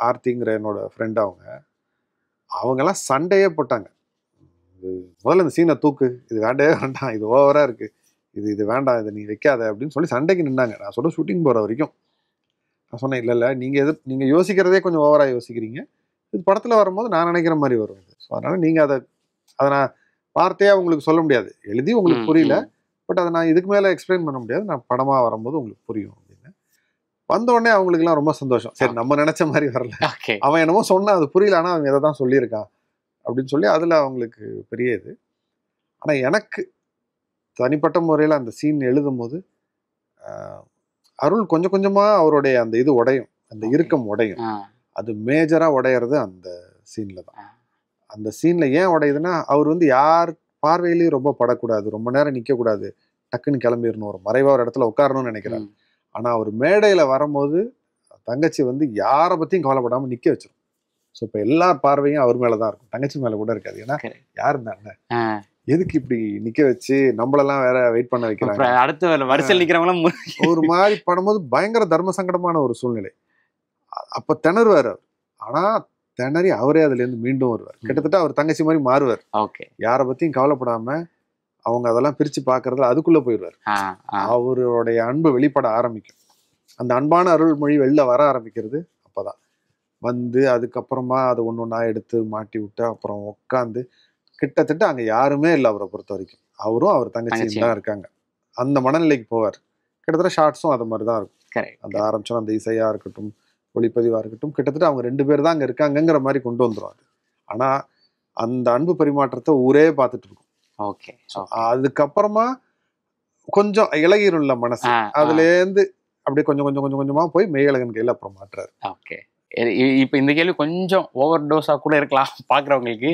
ஆர்த்திங்கிற என்னோட ஃப்ரெண்ட் அவங்க அவங்கெல்லாம் சண்டையே போட்டாங்க முதல்ல இந்த சீனை தூக்கு இது வேண்டவே வேண்டாம் இது ஓவராக இருக்குது இது இது வேண்டாம் இதை நீ வைக்காத அப்படின்னு சொல்லி சண்டைக்கு நின்னாங்க நான் சொல்ல ஷூட்டிங் போகிற வரைக்கும் நான் சொன்னேன் இல்லை இல்லை நீங்கள் எது நீங்கள் யோசிக்கிறதே கொஞ்சம் ஓவராக யோசிக்கிறீங்க இது படத்தில் வரும்போது நான் நினைக்கிற மாதிரி வரும் இது ஸோ அதனால் நீங்கள் அதை அதை நான் வார்த்தையாக உங்களுக்கு சொல்ல முடியாது எழுதி உங்களுக்கு புரியல பட் அதை நான் இதுக்கு மேலே எக்ஸ்பிளைன் பண்ண முடியாது நான் படமாக வரும்போது உங்களுக்கு புரியும் அப்படின்னு வந்த உடனே அவங்களுக்குலாம் ரொம்ப சந்தோஷம் சரி நம்ம நினச்ச மாதிரி வரல அவன் என்னமோ சொன்னான் அது புரியல ஆனால் அவன் எதை தான் சொல்லியிருக்கான் அப்படின்னு சொல்லி அதில் அவங்களுக்கு பெரிய இது ஆனால் எனக்கு தனிப்பட்ட முறையில் அந்த சீன் எழுதும் போது அருள் கொஞ்சம் கொஞ்சமாக அவருடைய அந்த இது உடையும் அந்த இறுக்கம் உடையும் அது மேஜராக உடையிறது அந்த சீனில் தான் அந்த சீனில் ஏன் உடையுதுன்னா அவர் வந்து யார் பார்வையிலையும் ரொம்ப படக்கூடாது ரொம்ப நேரம் நிற்கக்கூடாது டக்குன்னு கிளம்பிடணும் ஒரு மறைவாக ஒரு இடத்துல உட்காரணும்னு நினைக்கிறார் ஆனால் அவர் மேடையில் வரும்போது தங்கச்சி வந்து யாரை பற்றியும் கவலைப்படாமல் நிற்க வச்சிடும் ஸோ இப்போ எல்லா பார்வையும் அவர் மேலே தான் இருக்கும் தங்கச்சி மேலே கூட இருக்காது ஏன்னா யார் இருந்தாங்க எதுக்கு இப்படி நிக்க வச்சு நம்மளெல்லாம் வேற வெயிட் பண்ண வைக்கிறாங்க அடுத்த வரிசையில் நிக்கிறவங்களாம் ஒரு மாதிரி பண்ணும்போது பயங்கர தர்ம சங்கடமான ஒரு சூழ்நிலை அப்ப திணறு அவர் ஆனா திணறி அவரே அதுல இருந்து மீண்டும் வருவார் கிட்டத்தட்ட அவர் தங்கச்சி மாதிரி மாறுவார் ஓகே யார பத்தியும் கவலைப்படாம அவங்க அதெல்லாம் பிரிச்சு பாக்குறதுல அதுக்குள்ள போயிடுவார் அவருடைய அன்பு வெளிப்பட ஆரம்பிக்கும் அந்த அன்பான அருள்மொழி வெளில வர ஆரம்பிக்கிறது அப்பதான் வந்து அதுக்கப்புறமா அதை ஒன்று ஒன்றா எடுத்து மாட்டி விட்டு அப்புறம் உட்காந்து கிட்டத்தட்ட அங்கே யாருமே இல்லை அவரை பொறுத்த வரைக்கும் அவரும் அவர் தங்கச்சியும் தான் இருக்காங்க அந்த மனநிலைக்கு போவார் கிட்டத்தட்ட ஷார்ட்ஸும் அது மாதிரி தான் இருக்கும் அந்த ஆரம்பிச்சோம் அந்த இசையாக இருக்கட்டும் ஒளிப்பதிவாக இருக்கட்டும் கிட்டத்தட்ட அவங்க ரெண்டு பேர் தான் அங்கே இருக்காங்கங்கிற மாதிரி கொண்டு வந்துடும் அது ஆனால் அந்த அன்பு பரிமாற்றத்தை ஊரே பார்த்துட்டு இருக்கும் ஓகே அதுக்கப்புறமா கொஞ்சம் இளகிருள்ள மனசு அதுலேருந்து அப்படியே கொஞ்சம் கொஞ்சம் கொஞ்சம் கொஞ்சமாக போய் மெய்யழகன் கையில் அப்புறம் மாட்டுறாரு ஓகே இப்போ இந்த கேள்வி கொஞ்சம் ஓவர் டோஸாக கூட இருக்கலாம் பார்க்குறவங்களுக்கு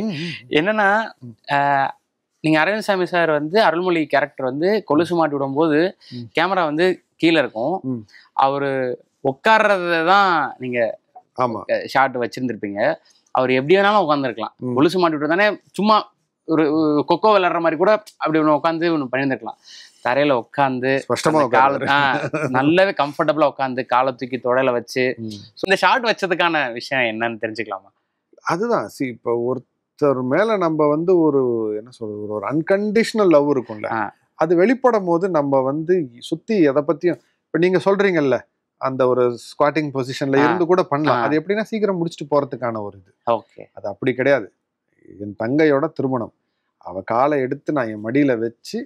என்னன்னா நீங்கள் அரவிந்த் சாமி சார் வந்து அருள்மொழி கேரக்டர் வந்து கொலுசு மாட்டி விடும்போது கேமரா வந்து கீழே இருக்கும் அவர் உட்கார்றத தான் நீங்கள் ஆமாம் ஷார்ட் வச்சுருந்துருப்பீங்க அவர் எப்படி வேணாலும் உட்காந்துருக்கலாம் கொலுசு மாட்டி விட்டு தானே சும்மா ஒரு கொக்கோ விளாடுற மாதிரி கூட அப்படி ஒன்று உட்காந்து ஒன்று பண்ணியிருந்துருக்கலாம் தரையில உட்காந்து நல்லாவே கம்ஃபர்டபுளா உட்காந்து காலை தூக்கி தொடல வச்சு இந்த ஷார்ட் வச்சதுக்கான விஷயம் என்னன்னு தெரிஞ்சுக்கலாமா அதுதான் சி இப்போ ஒருத்தர் மேல நம்ம வந்து ஒரு என்ன சொல்றது ஒரு அன்கண்டிஷனல் லவ் இருக்கும்ல அது வெளிப்படும் போது நம்ம வந்து சுத்தி எதை பத்தியும் இப்ப நீங்க சொல்றீங்கல்ல அந்த ஒரு ஸ்குவாட்டிங் பொசிஷன்ல இருந்து கூட பண்ணலாம் அது எப்படின்னா சீக்கிரம் முடிச்சுட்டு போறதுக்கான ஒரு இது ஓகே அது அப்படி கிடையாது என் தங்கையோட திருமணம் அவ காலை எடுத்து நான் என் மடியில வச்சு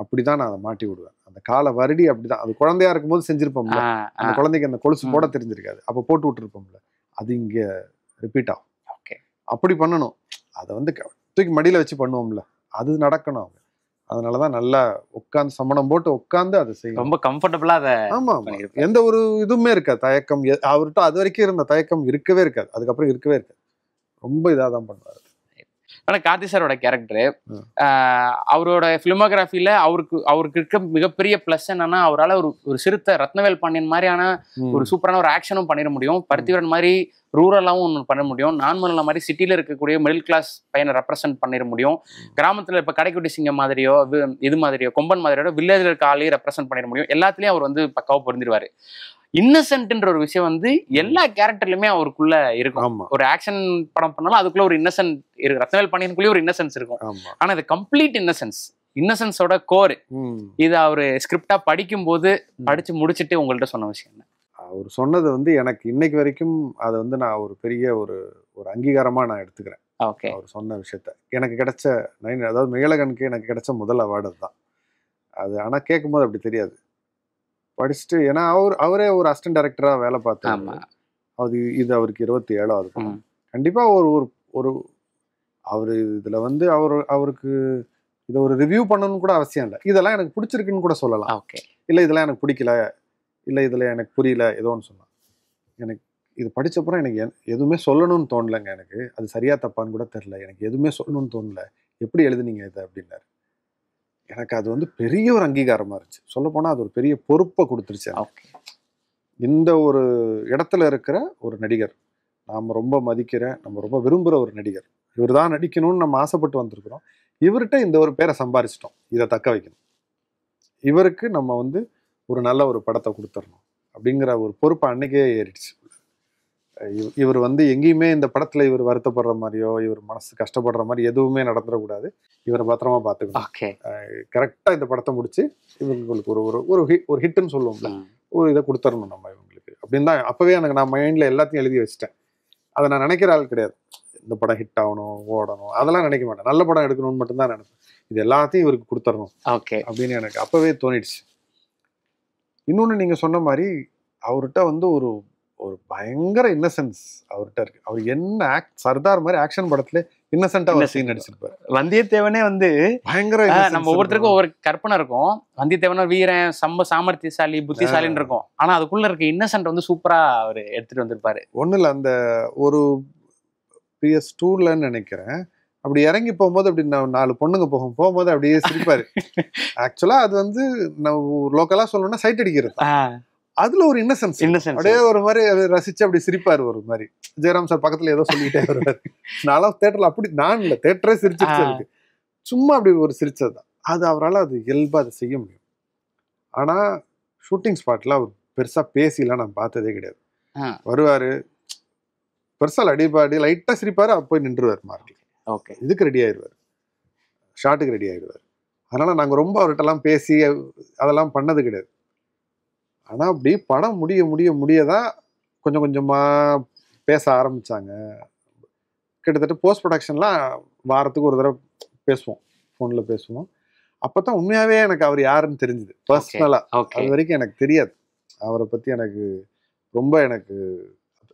அப்படிதான் நான் அதை மாட்டி விடுவேன் அந்த காலை வருடி அப்படிதான் அது குழந்தையா இருக்கும் போது செஞ்சிருப்போம்ல அந்த குழந்தைக்கு அந்த கொலுசு போட தெரிஞ்சிருக்காது அப்போ போட்டு விட்டுருப்போம்ல அது இங்க ரிப்பீட் ஆகும் ஓகே அப்படி பண்ணணும் அதை வந்து தூக்கி மடியில வச்சு பண்ணுவோம்ல அது நடக்கணும் அவங்க அதனாலதான் நல்லா உட்காந்து சமணம் போட்டு உட்காந்து அதை செய்யும் ரொம்ப கம்ஃபர்டபுளா அதை ஆமா எந்த ஒரு இதுவுமே இருக்காது தயக்கம் அவர்கிட்ட அது வரைக்கும் இருந்த தயக்கம் இருக்கவே இருக்காது அதுக்கப்புறம் இருக்கவே இருக்காது ரொம்ப இதாக தான் பண்ணுவாரு ஆனால் கார்த்தி சாரோட கேரக்டரு அவரோட ஃபிலிமோகிராஃபியில் அவருக்கு அவருக்கு இருக்க மிகப்பெரிய ப்ளஸ் என்னன்னா அவரால் ஒரு ஒரு சிறுத்த ரத்னவேல் பாண்டியன் மாதிரியான ஒரு சூப்பரான ஒரு ஆக்ஷனும் பண்ணிட முடியும் பருத்திவரன் மாதிரி ரூரலாகவும் ஒன்று பண்ண முடியும் நார்மலான மாதிரி சிட்டியில் இருக்கக்கூடிய மிடில் கிளாஸ் பையனை ரெப்ரசென்ட் பண்ணிட முடியும் கிராமத்தில் இப்போ கடைக்குட்டி சிங்கம் மாதிரியோ இது மாதிரியோ கொம்பன் மாதிரியோட வில்லேஜில் இருக்க ஆளையும் ரெப்ரசென்ட் பண்ணிட முடியும் எல்லாத்துலேயும் அவர் வந்து பக்காவாக பொருந்திருவார் இன்னசென்ட்ன்ற ஒரு விஷயம் வந்து எல்லா கேரக்டர்லயுமே அவருக்குள்ள இருக்கும் ஒரு ஆக்ஷன் படம் பண்ணாலும் அதுக்குள்ள ஒரு இன்னசென்ட் இருக்கு ரத்னவேல் பாண்டியனுக்குள்ளேயே ஒரு இன்னசென்ஸ் இருக்கும் ஆனா இது கம்ப்ளீட் இன்னசென்ஸ் இன்னசென்ஸோட கோர் இது அவரு ஸ்கிரிப்டா படிக்கும் போது படிச்சு முடிச்சுட்டு உங்கள்கிட்ட சொன்ன விஷயம் என்ன அவர் சொன்னது வந்து எனக்கு இன்னைக்கு வரைக்கும் அதை வந்து நான் ஒரு பெரிய ஒரு ஒரு அங்கீகாரமா நான் எடுத்துக்கிறேன் ஓகே அவர் சொன்ன விஷயத்த எனக்கு கிடைச்ச நைன் அதாவது மேலகனுக்கு எனக்கு கிடைச்ச முதல் அவார்டு தான் அது ஆனால் கேட்கும்போது அப்படி தெரியாது படிச்சுட்டு ஏன்னா அவர் அவரே ஒரு அசிஸ்டன்ட் டைரக்டரா வேலை பார்த்தாங்க அது இது அவருக்கு இருபத்தி ஏழாவது கண்டிப்பாக ஒரு ஒரு ஒரு அவர் இதில் வந்து அவர் அவருக்கு இதை ஒரு ரிவ்யூ பண்ணணும்னு கூட அவசியம் இல்லை இதெல்லாம் எனக்கு பிடிச்சிருக்குன்னு கூட சொல்லலாம் ஓகே இல்லை இதெல்லாம் எனக்கு பிடிக்கல இல்லை இதில் எனக்கு புரியல ஏதோ ஒன்று சொன்னான் எனக்கு இது படித்தப்புறம் எனக்கு எதுவுமே சொல்லணும்னு தோணலைங்க எனக்கு அது சரியா தப்பான்னு கூட தெரில எனக்கு எதுவுமே சொல்லணும்னு தோணல எப்படி எழுதுனீங்க இதை அப்படின்னாரு எனக்கு அது வந்து பெரிய ஒரு அங்கீகாரமாக இருந்துச்சு போனால் அது ஒரு பெரிய பொறுப்பை கொடுத்துருச்சு இந்த ஒரு இடத்துல இருக்கிற ஒரு நடிகர் நாம் ரொம்ப மதிக்கிற நம்ம ரொம்ப விரும்புகிற ஒரு நடிகர் இவர் தான் நடிக்கணும்னு நம்ம ஆசைப்பட்டு வந்திருக்கிறோம் இவர்கிட்ட இந்த ஒரு பேரை சம்பாரிச்சிட்டோம் இதை தக்க வைக்கணும் இவருக்கு நம்ம வந்து ஒரு நல்ல ஒரு படத்தை கொடுத்துடணும் அப்படிங்கிற ஒரு பொறுப்பு அன்னைக்கே ஏறிடுச்சு இவர் வந்து எங்கேயுமே இந்த படத்துல இவர் வருத்தப்படுற மாதிரியோ இவர் மனசு கஷ்டப்படுற மாதிரி எதுவுமே நடந்துடக்கூடாது இவரை பத்திரமா பார்த்துக்கணும் கரெக்டா இந்த படத்தை முடிச்சு இவங்களுக்கு ஒரு ஒரு ஒரு ஹிட் ஒரு சொல்லுவோம்ல ஒரு இதை கொடுத்துடணும் நம்ம இவங்களுக்கு அப்படின்னு தான் அப்பவே எனக்கு நான் மைண்ட்ல எல்லாத்தையும் எழுதி வச்சிட்டேன் அதை நான் நினைக்கிற ஆள் கிடையாது இந்த படம் ஹிட் ஆகணும் ஓடணும் அதெல்லாம் நினைக்க மாட்டேன் நல்ல படம் எடுக்கணும்னு மட்டும்தான் நினைப்பேன் இது எல்லாத்தையும் இவருக்கு கொடுத்துடணும் ஓகே அப்படின்னு எனக்கு அப்பவே தோணிடுச்சு இன்னொன்று நீங்கள் சொன்ன மாதிரி அவர்கிட்ட வந்து ஒரு ஒரு பயங்கர இன்னசென்ஸ் அவர்கிட்ட இருக்கு அவர் என்ன ஆக்ட் சர்தார் மாதிரி ஆக்ஷன் படத்துல இன்னசென்ட்டா ஒரு சீன் நடிச்சிருப்பாரு வந்தியத்தேவனே வந்து பயங்கர நம்ம ஒவ்வொருத்தருக்கும் ஒவ்வொரு கற்பனை இருக்கும் வந்தியத்தேவன வீரன் சம்ப சாமர்த்தியசாலி புத்திசாலின்னு இருக்கும் ஆனா அதுக்குள்ள இருக்க இன்னசென்ட் வந்து சூப்பரா அவர் எடுத்துட்டு வந்திருப்பாரு ஒண்ணு இல்ல அந்த ஒரு பிஎஸ் டூலன்னு நினைக்கிறேன் அப்படி இறங்கி போகும்போது அப்படி நான் நாலு பொண்ணுங்க போகும் போகும்போது அப்படியே சிரிப்பாரு ஆக்சுவலா அது வந்து நம்ம லோக்கலா சொல்லணும்னா சைட் அடிக்கிறது அதுல ஒரு இன்னசென்ஸ் இன்னசென்ஸ் அப்படியே ஒரு மாதிரி ரசிச்சு அப்படி சிரிப்பாரு ஒரு மாதிரி ஜெயராம் சார் பக்கத்துல ஏதோ சொல்லிட்டே வருவார் நான் தேட்டர்ல அப்படி நான் இல்ல தேட்டரே சிரிச்சிருச்சு சும்மா அப்படி ஒரு சிரிச்சது அது அவரால் அது இயல்பா அதை செய்ய முடியும் ஆனா ஷூட்டிங் ஸ்பாட்ல அவர் பெருசா பேசிலாம் நான் பார்த்ததே கிடையாது வருவாரு பெருசா அடிபாடி லைட்டா சிரிப்பாரு அப்ப போய் நின்றுவார் மார்க்கில் ஓகே இதுக்கு ரெடி ஆயிடுவார் ஷார்ட்டுக்கு ரெடி ஆயிடுவார் அதனால நாங்க ரொம்ப அவர்கிட்ட எல்லாம் பேசி அதெல்லாம் பண்ணது கிடையாது ஆனால் அப்படி படம் முடிய முடிய முடியதான் கொஞ்சம் கொஞ்சமாக பேச ஆரம்பித்தாங்க கிட்டத்தட்ட போஸ்ட் ப்ரொடக்ஷன்லாம் வாரத்துக்கு ஒரு தடவை பேசுவோம் ஃபோனில் பேசுவோம் அப்போ தான் உண்மையாகவே எனக்கு அவர் யாருன்னு தெரிஞ்சுது பர்சனலாக அது வரைக்கும் எனக்கு தெரியாது அவரை பற்றி எனக்கு ரொம்ப எனக்கு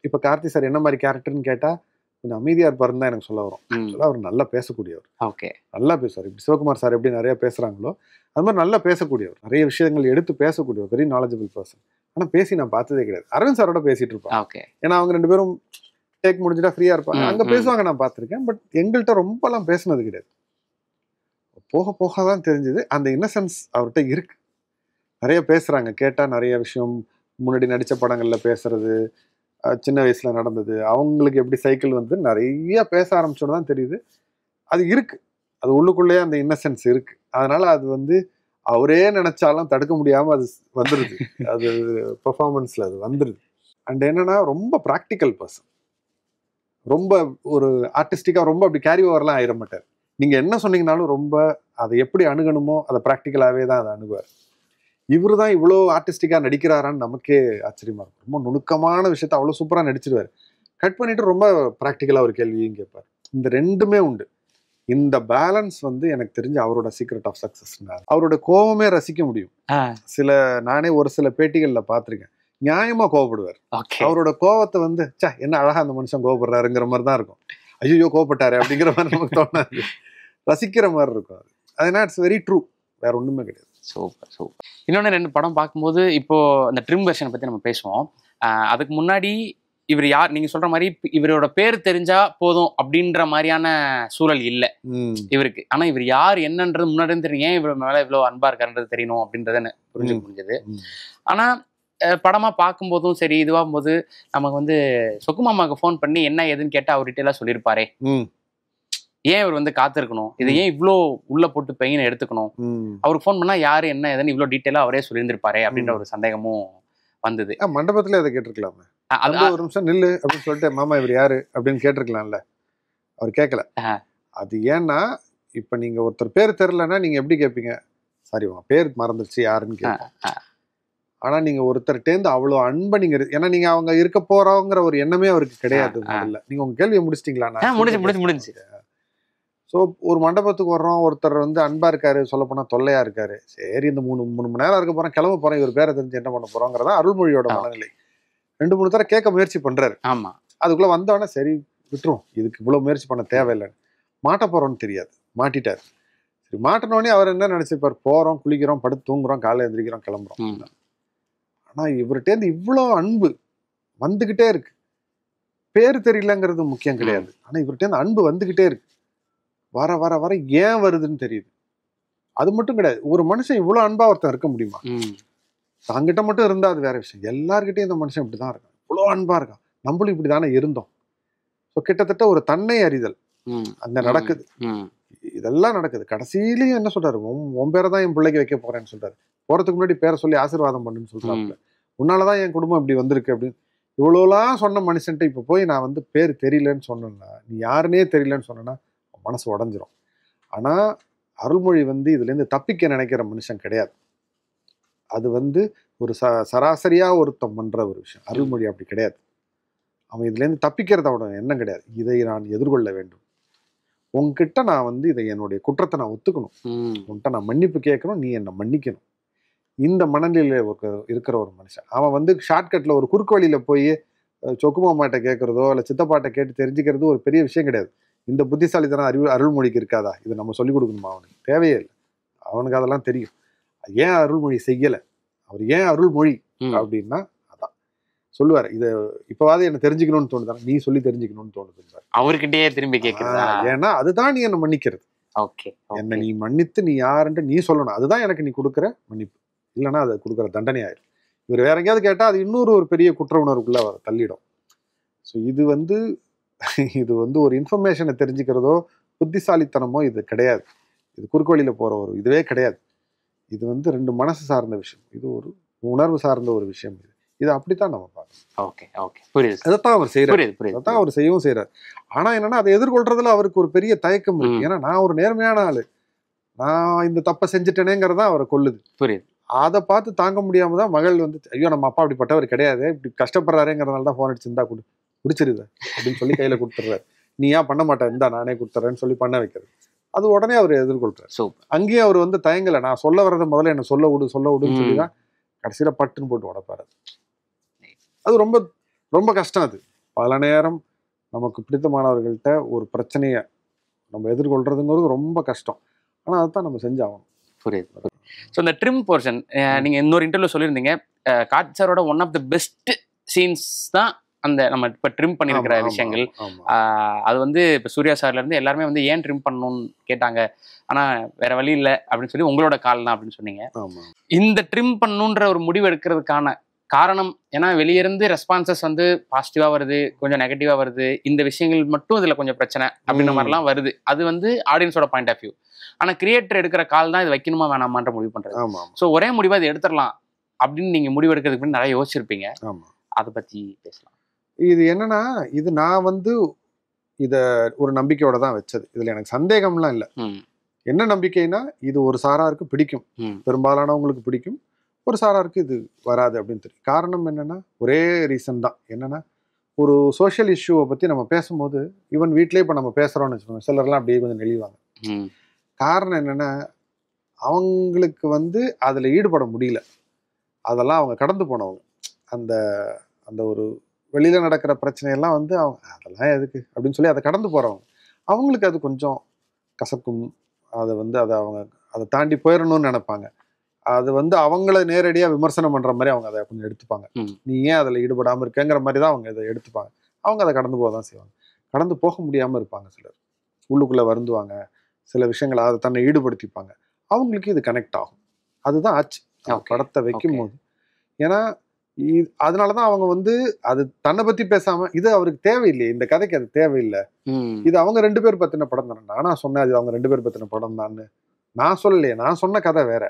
இப்போ கார்த்தி சார் என்ன மாதிரி கேரக்டர்னு கேட்டால் கொஞ்சம் அமைதியாக தான் எனக்கு சொல்ல வரும் அவர் நல்லா பேசக்கூடியவர் ஓகே நல்லா பேசுவார் இப்போ சிவகுமார் சார் எப்படி நிறையா பேசுகிறாங்களோ அது மாதிரி நல்லா பேசக்கூடியவர் நிறைய விஷயங்கள் எடுத்து பேசக்கூடியவர் வெரி நாலேஜபிள் பர்சன் ஆனால் பேசி நான் பார்த்ததே கிடையாது அரவிந்த் சாரோட பேசிட்டு இருப்பாங்க ஓகே ஏன்னா அவங்க ரெண்டு பேரும் டேக் முடிஞ்சுட்டா ஃப்ரீயாக இருப்பாங்க அங்கே பேசுவாங்க நான் பார்த்துருக்கேன் பட் எங்கள்கிட்ட ரொம்பலாம் பேசினது கிடையாது போக போக தான் தெரிஞ்சது அந்த இன்னசென்ஸ் அவர்கிட்ட இருக்கு நிறைய பேசுகிறாங்க கேட்டால் நிறைய விஷயம் முன்னாடி நடித்த படங்களில் பேசுறது சின்ன வயசில் நடந்தது அவங்களுக்கு எப்படி சைக்கிள் வந்து நிறைய பேச ஆரம்பிச்சோட தான் தெரியுது அது இருக்குது அது உள்ளுக்குள்ளேயே அந்த இன்னசென்ஸ் இருக்குது அதனால் அது வந்து அவரே நினச்சாலும் தடுக்க முடியாமல் அது வந்துடுது அது பெர்ஃபார்மன்ஸில் அது வந்துடுது அண்ட் என்னென்னா ரொம்ப ப்ராக்டிக்கல் பர்சன் ரொம்ப ஒரு ஆர்டிஸ்டிக்காக ரொம்ப அப்படி கேரி ஓவர்லாம் ஆயிட மாட்டார் நீங்கள் என்ன சொன்னீங்கனாலும் ரொம்ப அதை எப்படி அணுகணுமோ அதை ப்ராக்டிக்கலாகவே தான் அதை அணுகுவார் இவர் தான் இவ்வளோ ஆர்டிஸ்டிக்காக நடிக்கிறாரான்னு நமக்கே ஆச்சரியமாக இருக்கும் ரொம்ப நுணுக்கமான விஷயத்த அவ்வளோ சூப்பராக நடிச்சிருவார் கட் பண்ணிவிட்டு ரொம்ப ப்ராக்டிக்கலாக ஒரு கேள்வியும் கேட்பார் இந்த ரெண்டுமே உண்டு இந்த பேலன்ஸ் வந்து எனக்கு தெரிஞ்சு அவரோட சீக்ரெட் ஆஃப் சக்ஸஸ் அவரோட கோபமே ரசிக்க முடியும் சில நானே ஒரு சில பேட்டிகளில் பார்த்துருக்கேன் நியாயமாக கோவப்படுவார் அவரோட கோவத்தை வந்து சா என்ன அழகாக அந்த மனுஷன் கோவப்படுறாருங்கிற மாதிரி தான் இருக்கும் ஐயோ கோவப்பட்டாரு அப்படிங்கிற மாதிரி நமக்கு தோணாது ரசிக்கிற மாதிரி இருக்கும் அது அதனால் இட்ஸ் வெரி ட்ரூ வேற ஒன்றுமே கிடையாது சூப்பர் சூப்பர் இன்னொன்று ரெண்டு படம் பார்க்கும்போது இப்போ அந்த ட்ரிம் வெர்ஷனை பற்றி நம்ம பேசுவோம் அதுக்கு முன்னாடி இவர் யார் நீங்க சொல்ற மாதிரி இவரோட பேர் தெரிஞ்சா போதும் அப்படின்ற மாதிரியான சூழல் இல்லை இவருக்கு ஆனா இவர் யார் என்னன்றது முன்னாடி தெரியும் ஏன் இவர் மேல இவ்வளவு அன்பா இருக்காருன்றது தெரியணும் அப்படின்றத புரிஞ்சுக்க முடிஞ்சது ஆனா படமா பார்க்கும்போதும் சரி இதுவாகும் போது நமக்கு வந்து சொக்குமாமாவுக்கு ஃபோன் பண்ணி என்ன ஏதுன்னு கேட்டா அவர் டீட்டெயிலா சொல்லியிருப்பாரே ஏன் இவர் வந்து காத்திருக்கணும் இது ஏன் இவ்வளோ உள்ள போட்டு பெயினை எடுத்துக்கணும் அவருக்கு ஃபோன் பண்ணா யாரு என்ன ஏதுன்னு இவ்வளோ டீட்டெயிலாக அவரே சொல்லியிருந்திருப்பாரு அப்படின்ற ஒரு சந்தேகமும் வந்தது மண்டபத்துல அதை கேட்டிருக்கலாமே அது ஒரு நிமிஷம் நில்லு அப்படின்னு சொல்லிட்டு மாமா இவர் யாரு அப்படின்னு கேட்டிருக்கலாம்ல அவர் கேட்கல அது ஏன்னா இப்ப நீங்க ஒருத்தர் பேர் தெரிலன்னா நீங்க எப்படி கேட்பீங்க சாரி உங்க பேர் மறந்துருச்சு யாருன்னு கேட்போம் ஆனா நீங்க ஒருத்தர்கிட்டேருந்து அவ்வளோ அன்பை நீங்க ஏன்னா நீங்க அவங்க இருக்க போறோங்கிற ஒரு எண்ணமே அவருக்கு கிடையாது இல்ல நீங்க உங்க கேள்வியை முடிச்சிட்டீங்களா முடிஞ்சு முடிஞ்சு முடிஞ்சு ஸோ ஒரு மண்டபத்துக்கு வர்றோம் ஒருத்தர் வந்து அன்பாக இருக்காரு சொல்லப்போனால் தொல்லையாக இருக்காரு சரி இந்த மூணு மூணு மணி நேரம் இருக்க போகிறோம் கிளம்ப போகிறோம் இவர் பேரை தெரிஞ்சு என்ன பண்ண போகிறோங்கிறதா அருள்மொழியோட மனநிலை ரெண்டு மூணு தடவை கேட்க முயற்சி பண்ணுறாரு ஆமாம் அதுக்குள்ளே வந்தோடனே சரி விட்டுரும் இதுக்கு இவ்வளோ முயற்சி பண்ண தேவையில்லைன்னு மாட்ட போகிறோன்னு தெரியாது மாட்டிட்டார் சரி மாட்டினோடனே அவர் என்ன நினச்சிருப்பார் போகிறோம் குளிக்கிறோம் படுத்து தூங்குறோம் காலையில் எழுந்திரிக்கிறோம் கிளம்புறோம் ஆனால் இவர்கிட்டேருந்து இவ்வளோ அன்பு வந்துக்கிட்டே இருக்கு பேர் தெரியலங்கிறது முக்கியம் கிடையாது ஆனால் இவர்கிட்டேருந்து அன்பு வந்துக்கிட்டே இருக்கு வர வர வர ஏன் வருதுன்னு தெரியுது அது மட்டும் கிடையாது ஒரு மனுஷன் இவ்வளோ அன்பா ஒருத்தன் இருக்க முடியுமா தங்கிட்ட மட்டும் இருந்தா அது வேற விஷயம் எல்லார்கிட்டையும் இந்த மனுஷன் இப்படிதான் இருக்கான் இவ்வளோ அன்பா இருக்கான் நம்மளும் இப்படி தானே இருந்தோம் ஸோ கிட்டத்தட்ட ஒரு தன்னை அறிதல் அந்த நடக்குது இதெல்லாம் நடக்குது கடைசியிலையும் என்ன சொல்றாரு உன் பேரை தான் என் பிள்ளைக்கு வைக்க போறேன்னு சொல்றாரு போறதுக்கு முன்னாடி பேரை சொல்லி ஆசீர்வாதம் பண்ணுன்னு சொல்றாங்க உன்னாலதான் என் குடும்பம் இப்படி வந்திருக்கு அப்படின்னு இவ்வளோலாம் சொன்ன மனுஷன்ட்டு இப்போ போய் நான் வந்து பேர் தெரியலன்னு சொன்னா நீ யாருன்னே தெரியலன்னு சொன்னேன்னா மனசு உடஞ்சிரும் ஆனால் அருள்மொழி வந்து இதுலேருந்து தப்பிக்க நினைக்கிற மனுஷன் கிடையாது அது வந்து ஒரு ச சராசரியாக ஒருத்தம் பண்ணுற ஒரு விஷயம் அருள்மொழி அப்படி கிடையாது அவன் இதுலேருந்து தப்பிக்கிறத அவட எண்ணம் கிடையாது இதை நான் எதிர்கொள்ள வேண்டும் உங்ககிட்ட நான் வந்து இதை என்னுடைய குற்றத்தை நான் ஒத்துக்கணும் உன்கிட்ட நான் மன்னிப்பு கேட்கணும் நீ என்னை மன்னிக்கணும் இந்த மனநிலையில் இருக்கிற ஒரு மனுஷன் அவன் வந்து ஷார்ட்கட்டில் ஒரு குறுக்கு வழியில் போய் சொக்குமாமாட்ட கேட்குறதோ இல்லை சித்தப்பாட்டை கேட்டு தெரிஞ்சுக்கிறது ஒரு பெரிய விஷயம் கிடையாது இந்த புத்திசாலித்தனம் அறிவு அருள்மொழிக்கு இருக்காதா இதை நம்ம சொல்லிக் கொடுக்கணுமா அவனுக்கு தேவையே இல்லை அவனுக்கு அதெல்லாம் தெரியும் ஏன் அருள்மொழி செய்யலை அவர் ஏன் அருள்மொழி அப்படின்னா அதான் சொல்லுவார் இதை இப்போவாது என்ன தெரிஞ்சுக்கணும்னு தோணுதா நீ சொல்லி தெரிஞ்சுக்கணும்னு தோணுது அவர்கிட்டயே திரும்பி கேட்கிறா ஏன்னா அதுதான் நீ என்னை மன்னிக்கிறது ஓகே என்னை நீ மன்னித்து நீ யாருன்ட்டு நீ சொல்லணும் அதுதான் எனக்கு நீ கொடுக்குற மன்னிப்பு இல்லைன்னா அதை கொடுக்குற தண்டனை ஆயிடும் இவர் வேற எங்கேயாவது கேட்டால் அது இன்னொரு ஒரு பெரிய குற்ற உணர்வுக்குள்ள தள்ளிடும் ஸோ இது வந்து இது வந்து ஒரு இன்ஃபர்மேஷனை தெரிஞ்சுக்கிறதோ புத்திசாலித்தனமோ இது கிடையாது இது குறுக்கோளியில் போகிற ஒரு இதுவே கிடையாது இது வந்து ரெண்டு மனசு சார்ந்த விஷயம் இது ஒரு உணர்வு சார்ந்த ஒரு விஷயம் இது இது அப்படித்தான் நம்ம பார்க்கணும் ஓகே ஓகே புரியுது அதைத்தான் அவர் செய்யறாரு அவர் செய்யவும் செய்யறாரு ஆனா என்னன்னா அதை எதிர்கொள்றதுல அவருக்கு ஒரு பெரிய தயக்கம் இருக்கு ஏன்னா நான் ஒரு நேர்மையான ஆளு நான் இந்த தப்பை செஞ்சுட்டேனேங்கிறதா அவரை கொல்லுது புரியுது அதை பார்த்து தாங்க முடியாம தான் மகள் வந்து ஐயோ நம்ம அப்பா அப்படிப்பட்டவர் கிடையாது இப்படி கஷ்டப்படுறாருங்கிறதுனால தான் ஃபோன் அடிச்சிருந்தா கொடு குடிச்சிருது அப்படின்னு சொல்லி கையில் கொடுத்துட்றாரு நீ ஏன் பண்ண மாட்டேன் இந்தா நானே கொடுத்துறேன்னு சொல்லி பண்ண வைக்கிறது அது உடனே அவர் எதிர்கொள்றாரு ஸோ அங்கேயும் அவர் வந்து தயங்கலை நான் சொல்ல வர்றத முதல்ல என்னை சொல்ல விடு சொல்ல விடுன்னு சொல்லி தான் கடைசியில் பட்டுன்னு போட்டு உடப்பாரு அது ரொம்ப ரொம்ப கஷ்டம் அது பல நேரம் நமக்கு பிடித்தமானவர்கள்ட்ட ஒரு பிரச்சனையை நம்ம எதிர்கொள்றதுங்கிறது ரொம்ப கஷ்டம் ஆனால் அதுதான் நம்ம செஞ்சாகணும் புரியுது ஸோ இந்த ட்ரிம் போர்ஷன் நீங்கள் இன்னொரு இன்டர்வியூ சொல்லியிருந்தீங்க காட் சாரோட one of the best scenes தான் அந்த நம்ம இப்போ ட்ரிம் பண்ணியிருக்கிற விஷயங்கள் அது வந்து இப்போ சூர்யா இருந்து எல்லாருமே வந்து ஏன் ட்ரிம் பண்ணணும்னு கேட்டாங்க ஆனால் வேற வழி இல்லை அப்படின்னு சொல்லி உங்களோட கால் தான் அப்படின்னு சொன்னீங்க இந்த ட்ரிம் பண்ணுன்ற ஒரு முடிவு எடுக்கிறதுக்கான காரணம் ஏன்னா வெளியிருந்து ரெஸ்பான்சஸ் வந்து பாசிட்டிவாக வருது கொஞ்சம் நெகட்டிவாக வருது இந்த விஷயங்கள் மட்டும் இதில் கொஞ்சம் பிரச்சனை அப்படின்ற மாதிரிலாம் வருது அது வந்து ஆடியன்ஸோட பாயிண்ட் ஆஃப் வியூ ஆனால் கிரியேட்டர் எடுக்கிற கால் தான் இது வைக்கணுமா வேணாமான்ற முடிவு பண்ணுறது ஸோ ஒரே முடிவாக அது எடுத்துடலாம் அப்படின்னு நீங்கள் முடிவு எடுக்கிறதுக்கு நிறைய யோசிச்சிருப்பீங்க அதை பற்றி பேசலாம் இது என்னன்னா இது நான் வந்து இதை ஒரு நம்பிக்கையோட தான் வச்சது இதில் எனக்கு சந்தேகம்லாம் இல்லை என்ன நம்பிக்கைனா இது ஒரு சாராருக்கு பிடிக்கும் பெரும்பாலானவங்களுக்கு பிடிக்கும் ஒரு சாராருக்கு இது வராது அப்படின்னு தெரியும் காரணம் என்னன்னா ஒரே ரீசன் தான் என்னன்னா ஒரு சோஷியல் இஷ்யூவை பற்றி நம்ம பேசும்போது ஈவன் வீட்டிலே இப்போ நம்ம பேசுகிறோம்னு வச்சுக்கோங்க சிலர்லாம் அப்படியே கொஞ்சம் நெளிவாங்க காரணம் என்னென்னா அவங்களுக்கு வந்து அதில் ஈடுபட முடியல அதெல்லாம் அவங்க கடந்து போனவங்க அந்த அந்த ஒரு வெளியில் நடக்கிற பிரச்சனையெல்லாம் வந்து அவங்க அதெல்லாம் எதுக்கு அப்படின்னு சொல்லி அதை கடந்து போகிறவங்க அவங்களுக்கு அது கொஞ்சம் கசக்கும் அதை வந்து அதை அவங்க அதை தாண்டி போயிடணும்னு நினைப்பாங்க அது வந்து அவங்கள நேரடியாக விமர்சனம் பண்ணுற மாதிரி அவங்க அதை கொஞ்சம் எடுத்துப்பாங்க நீ ஏன் அதில் ஈடுபடாமல் இருக்கேங்கிற மாதிரி தான் அவங்க இதை எடுத்துப்பாங்க அவங்க அதை கடந்து போக தான் செய்வாங்க கடந்து போக முடியாமல் இருப்பாங்க சிலர் உள்ளுக்குள்ளே வருந்துவாங்க சில விஷயங்களை அதை தன்னை ஈடுபடுத்திப்பாங்க அவங்களுக்கு இது கனெக்ட் ஆகும் அதுதான் ஆச்சு படத்தை வைக்கும் போது ஏன்னா அதனால தான் அவங்க வந்து அது தன்னை பத்தி பேசாம இது அவருக்கு தேவையில்லையே இந்த கதைக்கு அது தேவையில்லை இது அவங்க ரெண்டு பேர் பத்தின படம் தானே நானா சொன்னேன் அது அவங்க ரெண்டு பேர் பத்தின படம் தான் நான் சொல்லலையே நான் சொன்ன கதை வேற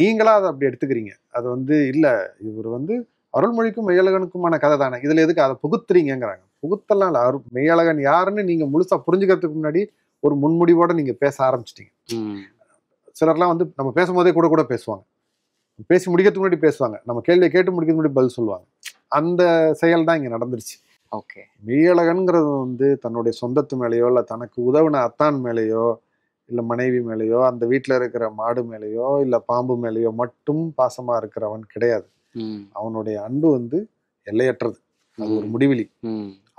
நீங்களா அதை அப்படி எடுத்துக்கிறீங்க அது வந்து இல்ல இவர் வந்து அருள்மொழிக்கும் மெய்யழகனுக்குமான கதை தானே இதுல எதுக்கு அதை புகுத்துறீங்கிறாங்க புகுத்தெல்லாம் இல்ல அருள் மெய்யழகன் யாருன்னு நீங்க முழுசா புரிஞ்சுக்கிறதுக்கு முன்னாடி ஒரு முன்முடிவோட நீங்க பேச ஆரம்பிச்சிட்டீங்க சிலர்லாம் வந்து நம்ம பேசும்போதே கூட கூட பேசுவாங்க பேசி முடிக்கிறதுக்கு முன்னாடி பேசுவாங்க நம்ம கேள்வியை கேட்டு முடிக்க முன்னாடி பதில் சொல்லுவாங்க அந்த செயல் தான் இங்கே நடந்துருச்சு ஓகே மீழகன்கிறது வந்து தன்னுடைய சொந்தத்து மேலேயோ இல்லை தனக்கு உதவின அத்தான் மேலேயோ இல்லை மனைவி மேலேயோ அந்த வீட்டில் இருக்கிற மாடு மேலேயோ இல்லை பாம்பு மேலேயோ மட்டும் பாசமாக இருக்கிறவன் கிடையாது அவனுடைய அன்பு வந்து எல்லையற்றது அது ஒரு முடிவிலி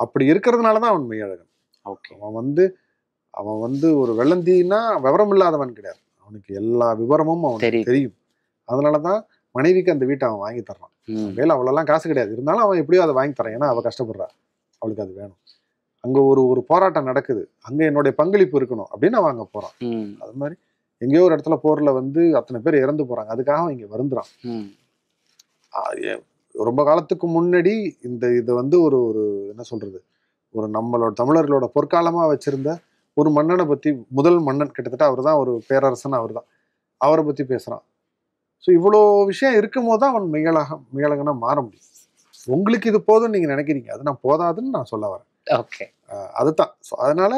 அப்படி இருக்கிறதுனால தான் அவன் மெய்யழகன் ஓகே அவன் வந்து அவன் வந்து ஒரு வெள்ளந்தின்னா விவரம் இல்லாதவன் கிடையாது அவனுக்கு எல்லா விவரமும் அவனுக்கு தெரியும் அதனால தான் மனைவிக்கு அந்த வீட்டை அவன் வாங்கி தர்றான் வேலை அவ்வளோலாம் காசு கிடையாது இருந்தாலும் அவன் எப்படியோ அதை வாங்கி தரான் ஏன்னா அவள் கஷ்டப்படுறா அவளுக்கு அது வேணும் அங்கே ஒரு ஒரு போராட்டம் நடக்குது அங்கே என்னுடைய பங்களிப்பு இருக்கணும் அப்படின்னு அவன் அங்கே போகிறான் அது மாதிரி எங்கேயோ ஒரு இடத்துல போரில் வந்து அத்தனை பேர் இறந்து போகிறாங்க அதுக்காக அவன் இங்கே வருந்துறான் ரொம்ப காலத்துக்கு முன்னாடி இந்த இதை வந்து ஒரு ஒரு என்ன சொல்கிறது ஒரு நம்மளோட தமிழர்களோட பொற்காலமாக வச்சுருந்த ஒரு மன்னனை பற்றி முதல் மன்னன் கிட்டத்தட்ட அவர் தான் ஒரு பேரரசன் அவர் தான் அவரை பற்றி பேசுகிறான் ஸோ இவ்வளோ விஷயம் இருக்கும் போது தான் அவன் மிகழக மிகழகனாக மாற முடியும் உங்களுக்கு இது போதும்னு நீங்கள் நினைக்கிறீங்க அது நான் போதாதுன்னு நான் சொல்ல வரேன் ஓகே அதுதான் ஸோ அதனால்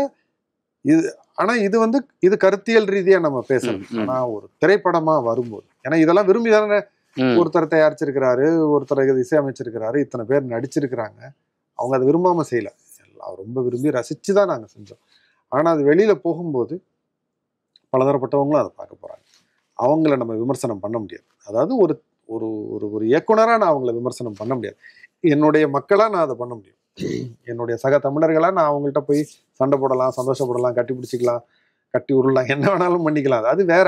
இது ஆனால் இது வந்து இது கருத்தியல் ரீதியாக நம்ம பேசணும் ஆனால் ஒரு திரைப்படமாக வரும்போது ஏன்னா இதெல்லாம் விரும்பி தானே ஒருத்தர் தயாரிச்சிருக்கிறாரு ஒருத்தர் இது இசையமைச்சிருக்கிறாரு இத்தனை பேர் நடிச்சிருக்கிறாங்க அவங்க அதை விரும்பாமல் செய்யலை எல்லாம் ரொம்ப விரும்பி ரசித்து தான் நாங்கள் செஞ்சோம் ஆனால் அது வெளியில் போகும்போது பலதரப்பட்டவங்களும் அதை பார்க்க போகிறாங்க அவங்கள நம்ம விமர்சனம் பண்ண முடியாது அதாவது ஒரு ஒரு ஒரு ஒரு இயக்குனராக நான் அவங்கள விமர்சனம் பண்ண முடியாது என்னுடைய மக்களாக நான் அதை பண்ண முடியும் என்னுடைய சக தமிழர்களாக நான் அவங்கள்ட்ட போய் சண்டை போடலாம் சந்தோஷப்படலாம் கட்டி பிடிச்சிக்கலாம் கட்டி உருளலாம் என்ன வேணாலும் பண்ணிக்கலாம் அது வேற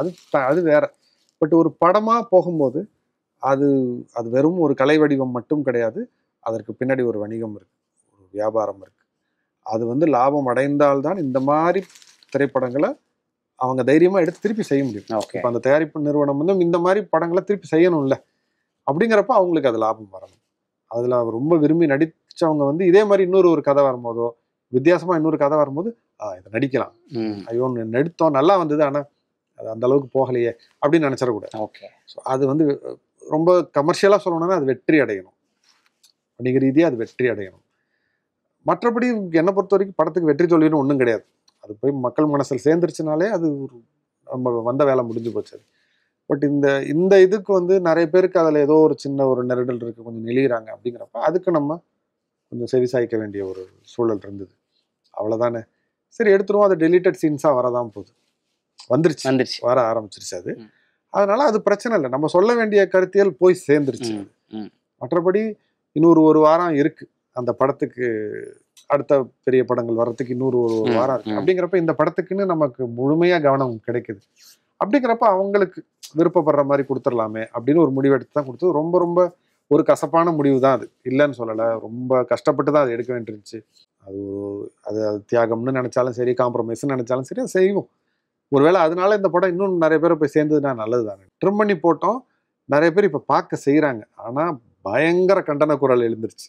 அது அது வேற பட் ஒரு படமாக போகும்போது அது அது வெறும் ஒரு கலை வடிவம் மட்டும் கிடையாது அதற்கு பின்னாடி ஒரு வணிகம் இருக்கு ஒரு வியாபாரம் இருக்கு அது வந்து லாபம் அடைந்தால்தான் இந்த மாதிரி திரைப்படங்களை அவங்க தைரியமாக எடுத்து திருப்பி செய்ய முடியும் இப்போ அந்த தயாரிப்பு நிறுவனம் வந்து இந்த மாதிரி படங்களை திருப்பி செய்யணும்ல அப்படிங்கிறப்ப அவங்களுக்கு அது லாபம் வரணும் அதில் ரொம்ப விரும்பி நடித்தவங்க வந்து இதே மாதிரி இன்னொரு ஒரு கதை வரும்போதோ வித்தியாசமாக இன்னொரு கதை வரும்போது இதை நடிக்கலாம் ஐயோ நடித்தோம் நல்லா வந்தது ஆனால் அது அந்த அளவுக்கு போகலையே அப்படின்னு நினச்சிடக்கூடாது ஓகே ஸோ அது வந்து ரொம்ப கமர்ஷியலாக சொல்லணும்னா அது வெற்றி அடையணும் வணிக ரீதியாக அது வெற்றி அடையணும் மற்றபடி என்னை பொறுத்த வரைக்கும் படத்துக்கு வெற்றி தோல்வின்னு ஒன்றும் கிடையாது அது போய் மக்கள் மனசில் சேர்ந்துருச்சுனாலே அது ஒரு நம்ம வந்த வேலை முடிஞ்சு போச்சு அது பட் இந்த இந்த இதுக்கு வந்து நிறைய பேருக்கு அதில் ஏதோ ஒரு சின்ன ஒரு நெருடல் இருக்குது கொஞ்சம் நெளிகிறாங்க அப்படிங்கிறப்ப அதுக்கு நம்ம கொஞ்சம் சாய்க்க வேண்டிய ஒரு சூழல் இருந்தது அவ்வளோதானே சரி எடுத்துருவோம் அது டெலிட்டட் சீன்ஸாக வரதான் போகுது வந்துருச்சு வந்துருச்சு வர ஆரம்பிச்சிருச்சு அது அதனால அது பிரச்சனை இல்லை நம்ம சொல்ல வேண்டிய கருத்தியல் போய் சேர்ந்துருச்சு மற்றபடி இன்னொரு ஒரு வாரம் இருக்குது அந்த படத்துக்கு அடுத்த பெரிய படங்கள் வர்றதுக்கு இன்னொரு ஒரு ஒரு வாரம் இருக்கு அப்படிங்கிறப்ப இந்த படத்துக்குன்னு நமக்கு முழுமையா கவனம் கிடைக்குது அப்படிங்கிறப்ப அவங்களுக்கு விருப்பப்படுற மாதிரி கொடுத்துடலாமே அப்படின்னு ஒரு முடிவெடுத்து தான் கொடுத்தது ரொம்ப ரொம்ப ஒரு கசப்பான முடிவு தான் அது இல்லைன்னு சொல்லலை ரொம்ப கஷ்டப்பட்டு தான் அது எடுக்க வேண்டியிருந்துச்சு அது அது அது தியாகம்னு நினச்சாலும் சரி காம்ப்ரமைஸ்ன்னு நினச்சாலும் சரி அது செய்வோம் ஒருவேளை அதனால இந்த படம் இன்னும் நிறைய பேர் போய் சேர்ந்ததுன்னா நல்லது தானே ட்ரிம் பண்ணி போட்டோம் நிறைய பேர் இப்போ பார்க்க செய்கிறாங்க ஆனால் பயங்கர கண்டன குரல் எழுந்துருச்சு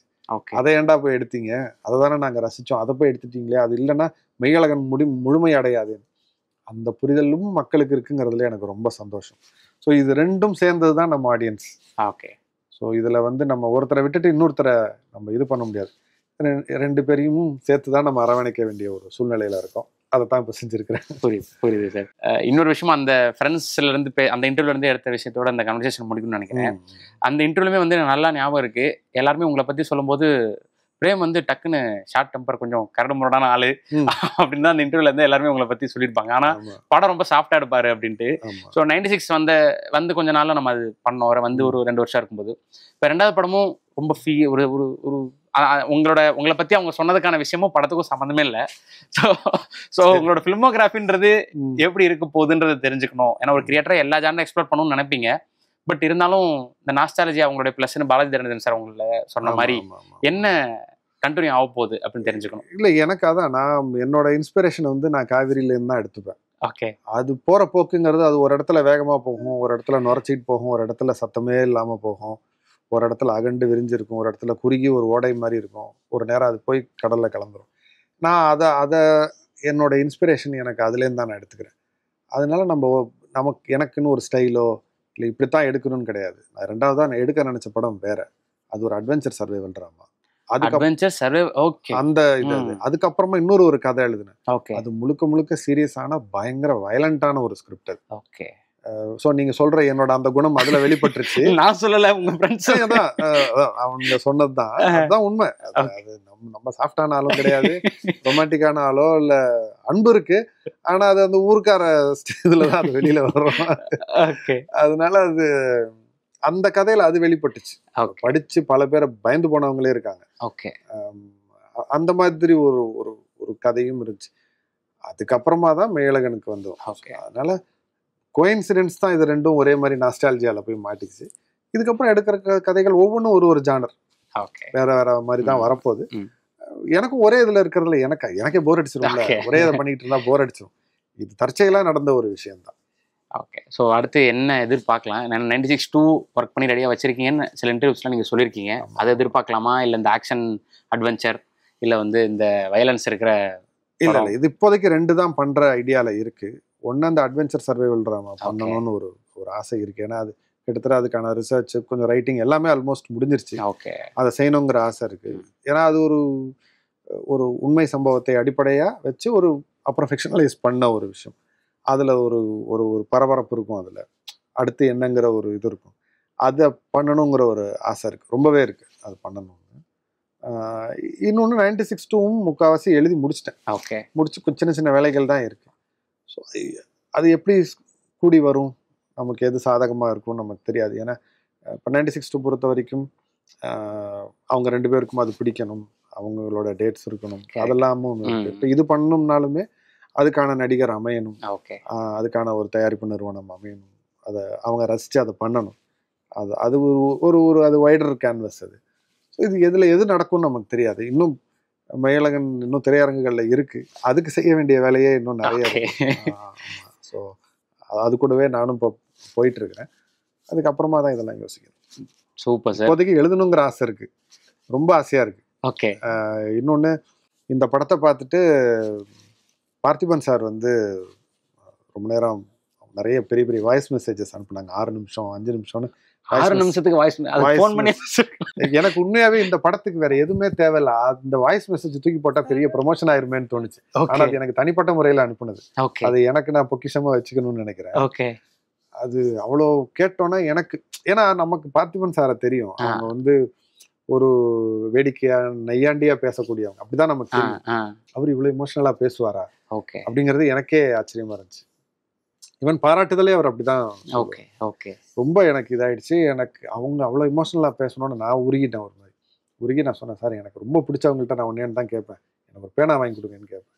அதை ஏண்டா போய் எடுத்தீங்க அதை தானே நாங்கள் ரசித்தோம் அதை போய் எடுத்துட்டீங்களே அது இல்லைன்னா மெய்யழகன் முடி முழுமை அடையாது அந்த புரிதலும் மக்களுக்கு இருக்குங்கிறதுல எனக்கு ரொம்ப சந்தோஷம் ஸோ இது ரெண்டும் சேர்ந்தது தான் நம்ம ஆடியன்ஸ் ஓகே ஸோ இதில் வந்து நம்ம ஒருத்தரை விட்டுட்டு இன்னொருத்தரை நம்ம இது பண்ண முடியாது ரெண்டு பேரையும் சேர்த்து தான் நம்ம அரவணைக்க வேண்டிய ஒரு சூழ்நிலையில் இருக்கோம் அதை தான் இப்போ செஞ்சுருக்கிறேன் புரியுது புரியுது சார் இன்னொரு விஷயம் அந்த ஃப்ரெண்ட்ஸ்லேருந்து பே அந்த இன்டர்வியூலேருந்து எடுத்த விஷயத்தோட அந்த கன்வர்சேஷன் முடிக்கணும்னு நினைக்கிறேன் அந்த இன்டர்வியூலுமே வந்து நல்லா ஞாபகம் இருக்கு எல்லாருமே உங்களை பற்றி சொல்லும்போது பிரேம் வந்து டக்குன்னு ஷார்ட் டெம்பர் கொஞ்சம் கரடு முரடான ஆளு அப்படின்னு தான் அந்த இன்டர்வியூல இருந்து எல்லாருமே உங்களை பத்தி சொல்லியிருப்பாங்க ஆனா படம் ரொம்ப சாஃப்டா எடுப்பாரு அப்படின்ட்டு ஸோ நைன்டி சிக்ஸ் வந்த வந்து கொஞ்ச நாள்ல நம்ம அது பண்ணோம் வந்து ஒரு ரெண்டு வருஷம் இருக்கும்போது இப்போ ரெண்டாவது படமும் ரொம்ப ஃபீ ஒரு ஒரு ஒரு உங்களோட உங்களை பற்றி அவங்க சொன்னதுக்கான விஷயமும் படத்துக்கும் சம்மந்தமே இல்லை ஸோ ஸோ உங்களோட ஃபிலிமோகிராஃபின்றது எப்படி இருக்க போகுதுன்றதை தெரிஞ்சுக்கணும் ஏன்னா ஒரு கிரியேட்டராக எல்லா ஜானும் எக்ஸ்ப்ளோர் பண்ணணும்னு நினைப்பீங்க பட் இருந்தாலும் இந்த நாஸ்டாலஜி அவங்களுடைய பிளஸ்ன்னு பாலாஜி தரணதன் சார் உங்களை சொன்ன மாதிரி என்ன கண்டினியூ ஆக போகுது அப்படின்னு தெரிஞ்சுக்கணும் இல்லை எனக்கு அதான் நான் என்னோட இன்ஸ்பிரேஷன் வந்து நான் காவிரியிலேருந்து தான் எடுத்துப்பேன் ஓகே அது போகிற போக்குங்கிறது அது ஒரு இடத்துல வேகமாக போகும் ஒரு இடத்துல நுரைச்சிட்டு போகும் ஒரு இடத்துல சத்தமே இல்லாமல் போகும் ஒரு இடத்துல அகண்டு விரிஞ்சிருக்கும் ஒரு இடத்துல குறுகி ஒரு ஓடை மாதிரி இருக்கும் ஒரு நேரம் அது போய் கடலில் கலந்துரும் நான் அதை அதை என்னோட இன்ஸ்பிரேஷன் எனக்கு அதுலேருந்து தான் நான் எடுத்துக்கிறேன் அதனால நம்ம நமக்கு எனக்குன்னு ஒரு ஸ்டைலோ இல்லை இப்படி தான் எடுக்கணும்னு கிடையாது நான் ரெண்டாவது நான் எடுக்க நினச்ச படம் வேற அது ஒரு அட்வென்ச்சர் சர்வைவல் ட்ராமா அதுக்கப்புறம் சர்வே ஓகே அந்த அதுக்கப்புறமா இன்னொரு ஒரு கதை எழுதினேன் ஓகே அது முழுக்க முழுக்க சீரியஸான பயங்கர வயலண்டான ஒரு ஸ்கிரிப்ட் அது ஓகே ஸோ நீங்கள் சொல்கிற என்னோட அந்த குணம் அதில் வெளிப்பட்டுருச்சு நான் சொல்லலை உங்கள் ஃப்ரெண்ட்ஸ் தான் அவங்க சொன்னது தான் அதுதான் உண்மை அது நம்ம நம்ம சாஃப்டானாலும் ஆளும் கிடையாது ரொமான்டிக்கான ஆளோ இல்லை அன்பு இருக்கு ஆனால் அது அந்த ஊருக்கார இதுலதான் தான் அது வெளியில் வர்றோம் அதனால அது அந்த கதையில் அது வெளிப்பட்டுச்சு படித்து பல பேரை பயந்து போனவங்களே இருக்காங்க ஓகே அந்த மாதிரி ஒரு ஒரு கதையும் இருந்துச்சு அதுக்கப்புறமா தான் மேலகனுக்கு வந்தோம் அதனால கோயின்சிடென்ஸ் தான் இது ரெண்டும் ஒரே மாதிரி நாஸ்டாலஜியாவில் போய் மாட்டிச்சு இதுக்கப்புறம் எடுக்கிற கதைகள் ஒவ்வொன்றும் ஒரு ஒரு ஜானர் வேற வேற மாதிரி தான் வரப்போகுது எனக்கும் ஒரே இதில் இருக்கிறதுல எனக்கு எனக்கே போர் அடிச்சிடும் ஒரே இதை பண்ணிக்கிட்டு இருந்தால் போர் அடிச்சிடும் இது தற்செயலாக நடந்த ஒரு விஷயம்தான் ஓகே ஸோ அடுத்து என்ன எதிர்பார்க்கலாம் நான் நைன்டி சிக்ஸ் டூ ஒர்க் பண்ணி ரெடியாக வச்சிருக்கீங்கன்னு சில இன்டர்வியூஸ்லாம் நீங்கள் சொல்லியிருக்கீங்க அதை எதிர்பார்க்கலாமா இல்லை இந்த ஆக்ஷன் அட்வென்ச்சர் இல்லை வந்து இந்த வயலன்ஸ் இருக்கிற இல்லை இல்லை இது இப்போதைக்கு ரெண்டு தான் பண்ணுற ஐடியாவில் இருக்குது ஒன்று அந்த அட்வென்ச்சர் சர்வைவல் ட்ராமா பண்ணணும்னு ஒரு ஒரு ஆசை இருக்குது ஏன்னா அது கிட்டத்தட்ட அதுக்கான ரிசர்ச் கொஞ்சம் ரைட்டிங் எல்லாமே ஆல்மோஸ்ட் முடிஞ்சிருச்சு ஓகே அதை செய்யணுங்கிற ஆசை இருக்குது ஏன்னா அது ஒரு ஒரு உண்மை சம்பவத்தை அடிப்படையாக வச்சு ஒரு அப்புறம் ஃபிக்ஷனலைஸ் பண்ண ஒரு விஷயம் அதில் ஒரு ஒரு ஒரு பரபரப்பு இருக்கும் அதில் அடுத்து என்னங்கிற ஒரு இது இருக்கும் அதை பண்ணணுங்கிற ஒரு ஆசை இருக்குது ரொம்பவே இருக்குது அது பண்ணணும் இன்னொன்று நைன்டி சிக்ஸ் டூவும் முக்கால்வாசி எழுதி முடிச்சிட்டேன் ஓகே முடிச்சு சின்ன சின்ன வேலைகள் தான் இருக்குது ஸோ அது எப்படி கூடி வரும் நமக்கு எது சாதகமாக இருக்கும்னு நமக்கு தெரியாது ஏன்னா இப்போ நைன்டி சிக்ஸ் டூ பொறுத்த வரைக்கும் அவங்க ரெண்டு பேருக்கும் அது பிடிக்கணும் அவங்களோட டேட்ஸ் இருக்கணும் அதெல்லாமும் இப்போ இது பண்ணணும்னாலுமே அதுக்கான நடிகர் அமையணும் அதுக்கான ஒரு தயாரிப்பு நிறுவனம் அமையணும் அதை அவங்க ரசித்து அதை பண்ணணும் அது அது ஒரு ஒரு ஒரு அது வைடர் கேன்வஸ் அது ஸோ இது எதில் எது நடக்கும்னு நமக்கு தெரியாது இன்னும் மயிலகன் இன்னும் திரையரங்குகளில் இருக்குது அதுக்கு செய்ய வேண்டிய வேலையே இன்னும் நிறைய ஸோ அது கூடவே நானும் இப்போ இருக்கிறேன் அதுக்கப்புறமா தான் இதெல்லாம் யோசிக்கணும் சூப்பர் சார் இப்போதைக்கு எழுதணுங்கிற ஆசை இருக்கு ரொம்ப ஆசையாக இருக்கு ஓகே இன்னொன்று இந்த படத்தை பார்த்துட்டு பார்த்திபன் சார் வந்து ரொம்ப நேரம் நிறைய பெரிய பெரிய வாய்ஸ் மெசேஜஸ் அனுப்புனாங்க ஆறு நிமிஷம் அஞ்சு நிமிஷம்னு ஆறு நிமிஷத்துக்கு வாய்ஸ் ஃபோன் பண்ணி எனக்கு உண்மையாவே இந்த படத்துக்கு வேற எதுவுமே தேவையில்ல அந்த வாய்ஸ் மெசேஜ் தூக்கி போட்டா பெரிய ப்ரொமோஷன் ஆயிருமேன்னு தோணுச்சு ஆனா அது எனக்கு தனிப்பட்ட முறையில அனுப்புனது அது எனக்கு நான் பொக்கிஷமா வச்சுக்கணும்னு நினைக்கிறேன் ஓகே அது அவ்வளோ கேட்டோன்னா எனக்கு ஏன்னா நமக்கு பார்த்திபன் சார தெரியும் அவங்க வந்து ஒரு வேடிக்கையா நையாண்டியா பேசக்கூடியவங்க அப்படிதான் நமக்கு அவர் இவ்வளவு இமோஷனலா பேசுவாரா அப்படிங்கறது எனக்கே ஆச்சரியமா இருந்துச்சு இவன் பாராட்டுதலே அவர் அப்படிதான் ஓகே ஓகே ரொம்ப எனக்கு இதாயிடுச்சு எனக்கு அவங்க அவ்வளோ இமோஷனலாக பேசணும்னு நான் உருகிட்டேன் ஒரு மாதிரி உருகி நான் சொன்னேன் சார் எனக்கு ரொம்ப பிடிச்சவங்கள்ட்ட நான் ஒன்றேன்னு தான் கேட்பேன் எனக்கு ஒரு பேனா வாங்கி கொடுங்கன்னு கேட்பேன்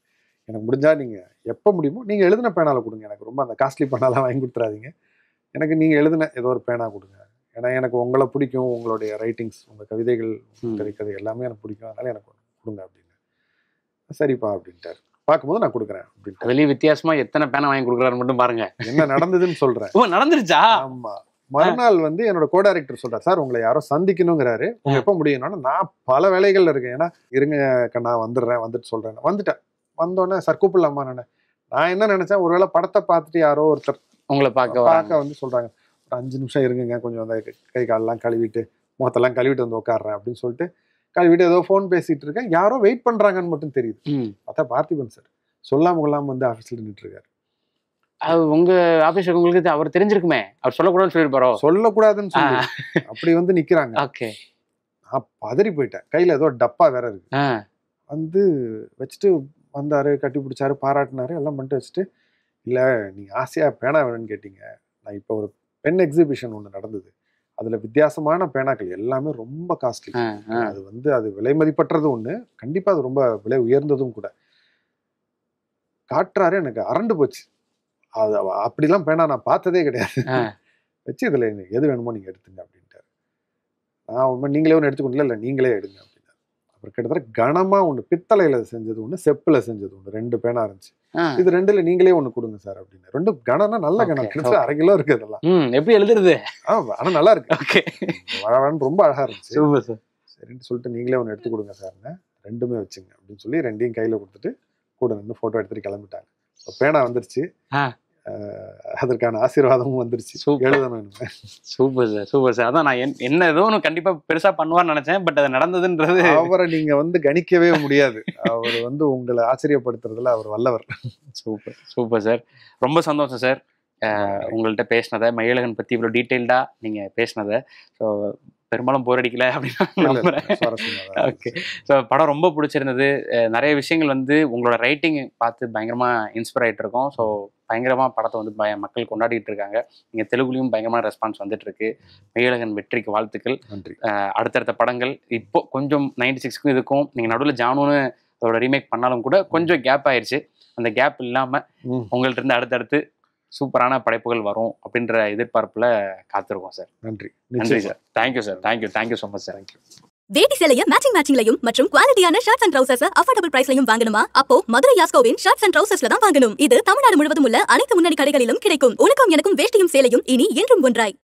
எனக்கு முடிஞ்சால் நீங்கள் எப்போ முடியுமோ நீங்கள் எழுதின பேனாவில் கொடுங்க எனக்கு ரொம்ப அந்த காஸ்ட்லி பேனாலாம் வாங்கி கொடுத்துறாதீங்க எனக்கு நீங்கள் எழுதின ஏதோ ஒரு பேனா கொடுங்க ஏன்னா எனக்கு உங்களை பிடிக்கும் உங்களுடைய ரைட்டிங்ஸ் உங்கள் கவிதைகள் கதை எல்லாமே எனக்கு பிடிக்கும் அதனால் எனக்கு கொடுங்க அப்படின்னு சரிப்பா அப்படின்ட்டார் பார்க்கும்போது நான் கொடுக்குறேன் அப்படின்னு அதுலயும் வித்தியாசமா எத்தனை பேனை வாங்கி கொடுக்குறாரு மட்டும் பாருங்க என்ன நடந்ததுன்னு சொல்றேன் ஓ நடந்துருச்சா ஆமா மறுநாள் வந்து என்னோட கோ டைரக்டர் சொல்றாரு சார் உங்களை யாரோ சந்திக்கணுங்கிறாரு எப்ப எப்போ முடியணும்னா நான் பல வேலைகள்ல இருக்கேன் ஏன்னா இருங்க கண்ணா வந்துடுறேன் வந்துட்டு சொல்றேன் வந்துட்டேன் வந்தோடனே சார் கூப்பிடலாமா நான் நான் என்ன நினைச்சேன் ஒருவேளை படத்தை பார்த்துட்டு யாரோ ஒருத்தர் உங்களை பார்க்க பார்க்க வந்து சொல்றாங்க ஒரு அஞ்சு நிமிஷம் இருங்க கொஞ்சம் அந்த கை காலெல்லாம் கழுவிட்டு முகத்தெல்லாம் கழுவிட்டு வந்து உட்காடுறேன் அப்படின்னு சொல்லிட்டு வீடு ஏதோ ஃபோன் பேசிட்டு இருக்கேன் யாரோ வெயிட் பண்ணுறாங்கன்னு மட்டும் தெரியுது பார்த்தா பார்த்திபன் சார் சொல்லாம கொள்ளாம வந்து ஆஃபீஸில் நின்றுருக்காரு அது உங்க ஆபீஸ் உங்களுக்கு அவர் தெரிஞ்சிருக்குமே அவர் சொல்லக்கூடாதுன்னு சொல்லியிருப்பாரோ சொல்லக்கூடாதுன்னு சொல்லி அப்படி வந்து நிக்கிறாங்க ஓகே நான் பதறி போயிட்டேன் கையில ஏதோ டப்பா வேற இருக்கு வந்து வச்சுட்டு வந்தாரு கட்டி பிடிச்சாரு பாராட்டினாரு எல்லாம் பண்ணிட்டு வச்சுட்டு இல்லை நீங்க ஆசையாக பேனா வேணும்னு கேட்டீங்க நான் இப்போ ஒரு பெண் எக்ஸிபிஷன் ஒன்று நடந்தது அதுல வித்தியாசமான பேனாக்கள் எல்லாமே ரொம்ப காஸ்ட்லி அது வந்து அது விலை மதிப்பற்றது ஒன்று கண்டிப்பாக அது ரொம்ப விலை உயர்ந்ததும் கூட காட்டுறாரு எனக்கு அரண்டு போச்சு அது அப்படிலாம் பேனா நான் பார்த்ததே கிடையாது வச்சு இதில் எது வேணுமோ நீங்கள் எடுத்துங்க அப்படின்ட்டு நான் நீங்களே ஒன்று எடுத்துக்கொண்டு இல்லை நீங்களே எடுங்க ஒரு கிட்டத்தட்ட கனமாக ஒன்று பித்தளையில் செஞ்சது ஒன்று செப்பில் செஞ்சது ஒன்று ரெண்டு பேனா இருந்துச்சு இது ரெண்டுல நீங்களே ஒண்ணு கொடுங்க சார் அப்படின்னு ரெண்டு கனம்னா நல்ல கணம் கிட்டத்தட்ட அரை கிலோ இருக்கு அதெல்லாம் எப்படி எழுதுறது ஆனா நல்லா இருக்கு ஓகே ரொம்ப அழகா இருந்துச்சு சார் சரின்னு சொல்லிட்டு நீங்களே ஒன்று எடுத்து கொடுங்க சாருங்க ரெண்டுமே வச்சுங்க அப்படின்னு சொல்லி ரெண்டையும் கையில கொடுத்துட்டு கூட நின்று போட்டோ எடுத்துட்டு கிளம்பிட்டாங்க பேனா வந்துருச்சு அதற்கான ஆசீர்வாதமும் வந்துருச்சு எழுதணும் சூப்பர் சார் சூப்பர் சார் அதான் நான் என்ன ஏதோ ஒன்று கண்டிப்பாக பெருசாக பண்ணுவான்னு நினச்சேன் பட் அது நடந்ததுன்றது அவரை நீங்கள் வந்து கணிக்கவே முடியாது அவர் வந்து உங்களை ஆச்சரியப்படுத்துறதுல அவர் வல்லவர் சூப்பர் சூப்பர் சார் ரொம்ப சந்தோஷம் சார் உங்கள்கிட்ட பேசினதை மயிலகன் பற்றி இவ்வளோ டீட்டெயில்டாக நீங்கள் பேசினதை ஸோ பெரும்பாலும் போர் அடிக்கல அப்படின்னு நம்புறேன் ஓகே ஸோ படம் ரொம்ப பிடிச்சிருந்தது நிறைய விஷயங்கள் வந்து உங்களோட ரைட்டிங் பார்த்து பயங்கரமாக இன்ஸ்பைர் ஆகிட்டு இருக்கோம் ஸோ பயங்கரமாக படத்தை வந்து பய மக்கள் கொண்டாடிட்டு இருக்காங்க நீங்கள் தெலுங்குலையும் பயங்கரமான ரெஸ்பான்ஸ் வந்துட்டு இருக்கு மெய்யழகன் வெற்றிக்கு வாழ்த்துக்கள் அடுத்தடுத்த படங்கள் இப்போ கொஞ்சம் நைன்டி சிக்ஸ்க்கும் இதுக்கும் நீங்கள் நடுவில் ஜானுன்னு அதோட ரீமேக் பண்ணாலும் கூட கொஞ்சம் கேப் ஆயிடுச்சு அந்த கேப் இல்லாமல் உங்கள்ட்ட இருந்து அடுத்தடுத்து சூப்பரான படைப்புகள் வரும் அப்படின்ற எதிர்பார்ப்புல காத்திருக்கோம் சார் நன்றி நன்றி sir thank you sir thank you thank you so much sir thank you வேட்டி சேலைய மேட்சிங் மேட்சிங்லையும் மற்றும் குவாலிட்டியான ஷர்ட்ஸ் அண்ட் ட்ரௌசர்ஸ் அஃபோர்டபுள் பிரைஸ்லையும் வாங்கணுமா அப்போ மதுரை யாஸ்கோவின் ஷர்ட்ஸ் அண்ட் ட்ரௌசர்ஸ்ல தான் வாங்கணும் இது தமிழ்நாடு முழுவதும் உள்ள அனைத்து முன்னணி கடைகளிலும் கிடைக்கும் உனக்கும் எனக்கும் வேஷ்டியும் சேலையும் இனி என்றும் ஒன்றாய்